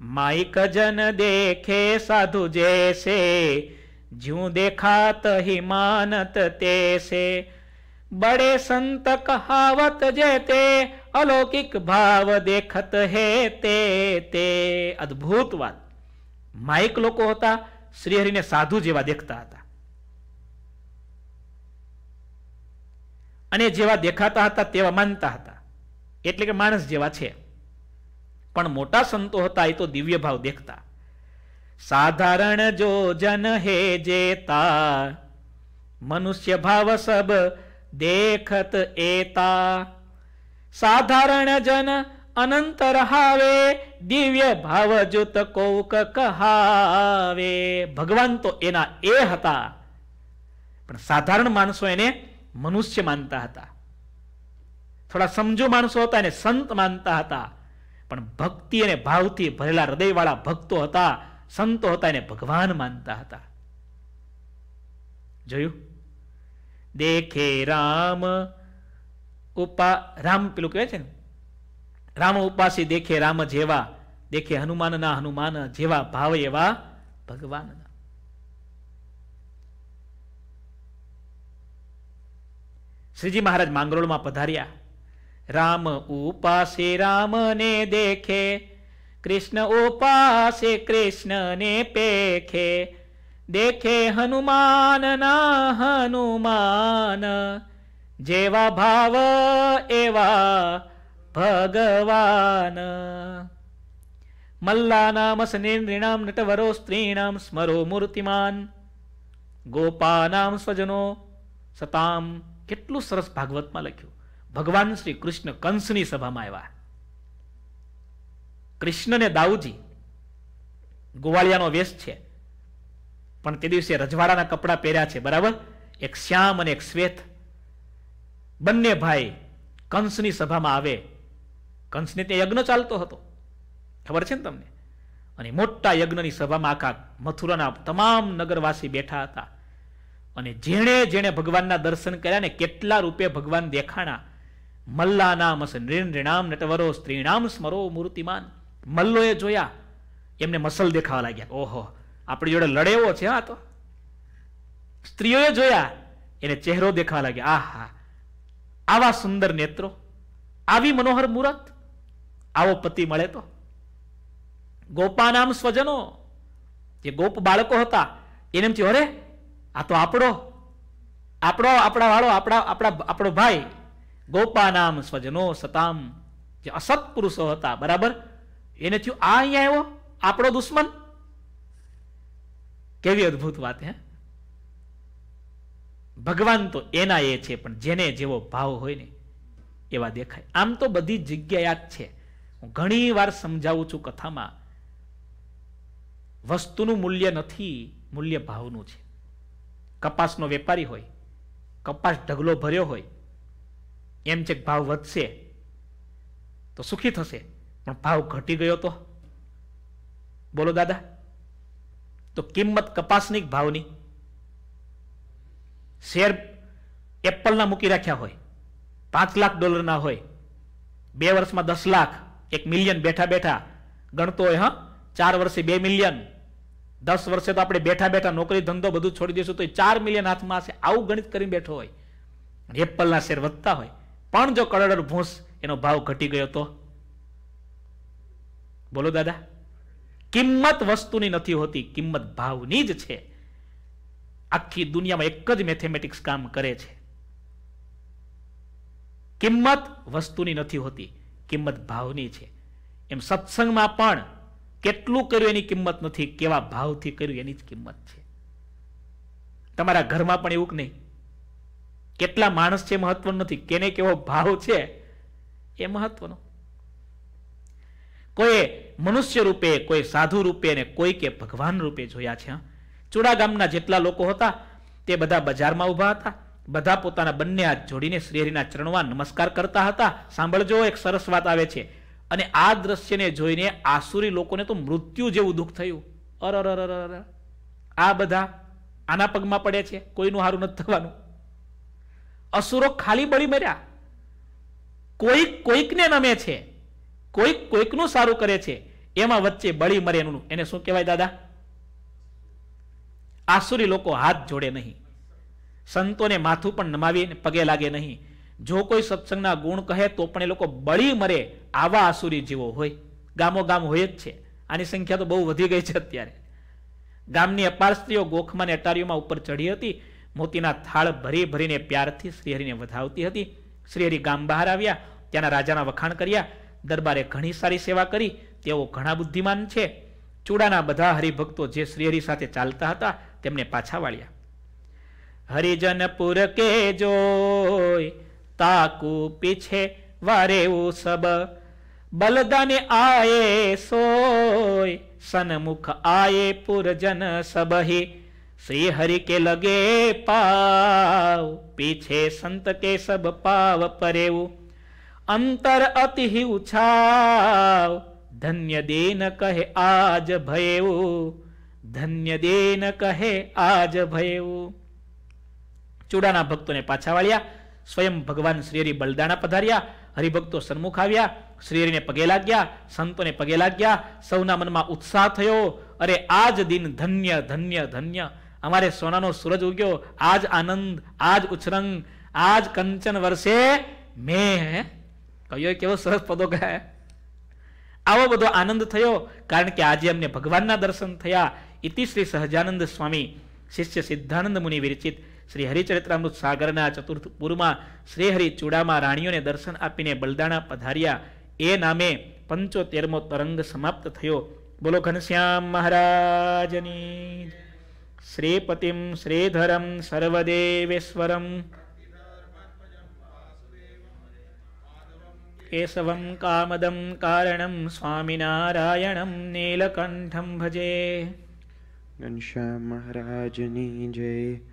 માઈક જન દેખે સાધુ જે છે જ્યું દેખાત હિ માનત છે બડે સંત કહાવત જે તે અલૌકિક ભાવ દેખત હે તે તે અદ્ભુત વાત માઇક લોકો હતા શ્રીહરિને સાધુ જેવા દેખતા હતા અને જેવા દેખાતા હતા તેવા માનતા હતા એટલે કે માણસ જેવા છે પણ મોટા સંતો હતા એ તો દિવ્ય ભાવ દેખતા સાધારણ જો જન હે જેતા મનુષ્ય ભાવ સબ દેખત એતા સાધારણ જન અનંત રહાવે દિવ્ય ભાવ જુત કૌક કહાવે ભગવાન તો એના એ હતા પણ સાધારણ માણસો એને મનુષ્ય માનતા હતા થોડા સમજો માણસો હતા એને સંત માનતા હતા પણ ભક્તિ અને ભાવથી ભરેલા હૃદયવાળા ભક્તો હતા સંતો હતા એને ભગવાન માનતા હતા જોયું દેખે રામ ઉપા રામ પેલું કહે છે ને રામ ઉપાસી દેખે રામ જેવા દેખે હનુમાનના હનુમાન જેવા ભાવ એવા ભગવાનના શ્રીજી મહારાજ માંગરોળમાં પધાર્યા રામ ઉપાસે રામને દેખે કૃષ્ણ ઉપાસે કૃષ્ણને પેખે દેખે હનુમાનના હનુમાન જેવા ભાવ એવા ભગવાન મલ્લાનામ સનિર્ણિણામ નટવરો સ્ત્રીણામ સ્મરો મૂર્તિમાન ગોપાનામ સ્વજનો સતામ કેટલું સરસ ભાગવતમાં લખ્યું ભગવાન શ્રી કૃષ્ણ કંસની સભામાં આવ્યા કૃષ્ણને દાઉજી ગોવાળિયાનો વેશ છે પણ તે દિવસે રજવાડાના કપડાં પહેર્યા છે બરાબર એક શ્યામ અને એક શ્વેત બંને ભાઈ કંસની સભામાં આવે કંસને ત્યાં યજ્ઞ ચાલતો હતો ખબર છે ને તમને અને મોટા યજ્ઞની સભામાં આખા મથુરાના તમામ નગરવાસી બેઠા હતા અને જેણે જેણે ભગવાનના દર્શન કર્યા ને કેટલા રૂપે ભગવાન દેખાણા મલ્લાનામ નૃણામ નટવરો સ્ત્રીણામ સ્મરો મૂર્તિમાન મલ્લોએ જોયા એમને મસલ દેખાવા લાગ્યા ઓહો આપણી જોડે લડેવો છે આ તો સ્ત્રીઓએ જોયા એને ચહેરો દેખાવા લાગ્યા આહા આવા સુંદર નેત્રો આવી મનોહર મુહૂર્ત આવો પતિ મળે તો ગોપાનામ સ્વજનો જે ગોપ બાળકો હતા એને એમ થયું અરે આ તો આપણો આપણો આપણા વાળો આપણા આપણા આપણો ભાઈ ગોપાનામ સ્વજનો સતામ જે અસત પુરુષો હતા બરાબર એને થયું આ અહીંયા આવ્યો આપણો દુશ્મન કેવી અદભુત વાત હે ભગવાન તો એના એ છે પણ જેને જેવો ભાવ હોય ને એવા દેખાય આમ તો બધી જગ્યા જ છે હું ઘણી વાર સમજાવું છું કથામાં વસ્તુનું મૂલ્ય નથી મૂલ્ય ભાવનું છે કપાસનો વેપારી હોય કપાસ ઢગલો ભર્યો હોય એમ છે કે ભાવ વધશે તો સુખી થશે પણ ભાવ ઘટી ગયો તો બોલો દાદા તો કિંમત કપાસની ભાવની શેર એપલના મૂકી રાખ્યા હોય પાંચ લાખ ડોલરના હોય બે વર્ષમાં દસ લાખ એક મિલિયન બેઠા બેઠા ગણતો હોય હા ચાર વર્ષે બે મિલિયન દસ વર્ષે તો આપણે બેઠા બેઠા નોકરી ધંધો બધું છોડી દઈશું તો ચાર મિલિયન હાથમાં હશે આવું ગણિત કરીને બેઠો હોય એપલના શેર વધતા હોય પણ જો કરોડર ભૂંસ એનો ભાવ ઘટી ગયો તો બોલો દાદા કિંમત વસ્તુની નથી હોતી કિંમત ભાવની જ છે આખી દુનિયામાં એક જ મેથેમેટિક્સ કામ કરે છે કિંમત વસ્તુની નથી હોતી કિંમત ભાવની છે એમ સત્સંગમાં પણ કેટલું કર્યું એની કિંમત નથી કેવા ભાવથી કર્યું એની જ કિંમત છે તમારા ઘરમાં પણ એવું કે નહીં કેટલા માણસ છે મહત્વ નથી કેને કેવો ભાવ છે એ મહત્વનો કોઈ મનુષ્ય રૂપે કોઈ સાધુ રૂપે અને કોઈ કે ભગવાન રૂપે જોયા છે ચુડા ગામના જેટલા લોકો હતા તે બધા બજારમાં ઊભા હતા બધા પોતાના બંને હાથ જોડીને શ્રીહરિના ચરણમાં નમસ્કાર કરતા હતા સાંભળજો એક સરસ વાત આવે છે અને આ દ્રશ્યને જોઈને આસુરી લોકોને તો મૃત્યુ જેવું દુઃખ થયું અર અર આ બધા આના પગમાં પડે છે કોઈનું સારું નથી થવાનું અસુરો ખાલી બળી મર્યા કોઈક કોઈકને નમે છે કોઈક કોઈકનું સારું કરે છે એમાં વચ્ચે બળી મરે એનું એને શું કહેવાય દાદા આસુરી લોકો હાથ જોડે નહીં સંતોને માથું પણ નમાવી પગે લાગે નહીં જો કોઈ સત્સંગના ગુણ કહે તો પણ એ લોકો બળી મરે આવા આસુરી જીવો હોય ગામો ગામ હોય જ છે આની સંખ્યા તો બહુ વધી ગઈ છે અત્યારે ગામની અપાર સ્ત્રીઓ ગોખમાં ને અટારીઓમાં ઉપર ચઢી હતી મોતીના થાળ ભરી ભરીને પ્યારથી શ્રીહરિને વધાવતી હતી શ્રીહરિ ગામ બહાર આવ્યા ત્યાંના રાજાના વખાણ કર્યા દરબારે ઘણી સારી સેવા કરી તેઓ ઘણા બુદ્ધિમાન છે ચૂડાના બધા હરિભક્તો જે શ્રીહરિ સાથે ચાલતા હતા તેમને પાછા વાળ્યા હરિજનપુર કે જોય તાકુ પીછે વારે સબ બલદાને આયે સોય સનમુખ આયે પુરજન સબહી શ્રી હરિ કે લગે પાવ પીછે સંત કે સબ પાવ परेऊ અંતર अति ઉછાવ ધન્ય દેન કહે આજ आज ધન્ય દેન કહે આજ ભયવું ચૂડાના ભક્તોને પાછા વાળ્યા સ્વયં ભગવાન શ્રીહરિ બલદાણા પધાર્યા હરિભક્તો સન્મુખ આવ્યા શ્રીહરિને પગે લાગ્યા સંતોને પગે લાગ્યા સૌના મનમાં ઉત્સાહ થયો અરે આજ દિન ધન્ય ધન્ય ધન્ય અમારે સોનાનો સૂરજ ઉગ્યો આજ આનંદ આજ ઉછરંગ આજ કંચન વર્ષે મેં કવિઓએ કેવો સરસ પદો ગયા આવો બધો આનંદ થયો કારણ કે આજે અમને ભગવાનના દર્શન થયા ઇતિ શ્રી સહજાનંદ સ્વામી શિષ્ય સિદ્ધાનંદ મુનિ વિરચિત શ્રી હરિચરિત્રામૃત સાગરના ચતુર્થ પૂરમાં શ્રીહરિ ચૂડામાં રાણીઓને દર્શન આપીને બલદાણા પધાર્યા એ નામે પંચોતેરમો તરંગ સમાપ્ત થયો બોલો ઘનશ્યામ મહારાજની श्रीपतिं श्रीधरं सर्वदेवेश्वरं केशवं कामदं कारणं स्वामिनारायणं नीलकण्ठं भजे घनश्याम महाराजनी जय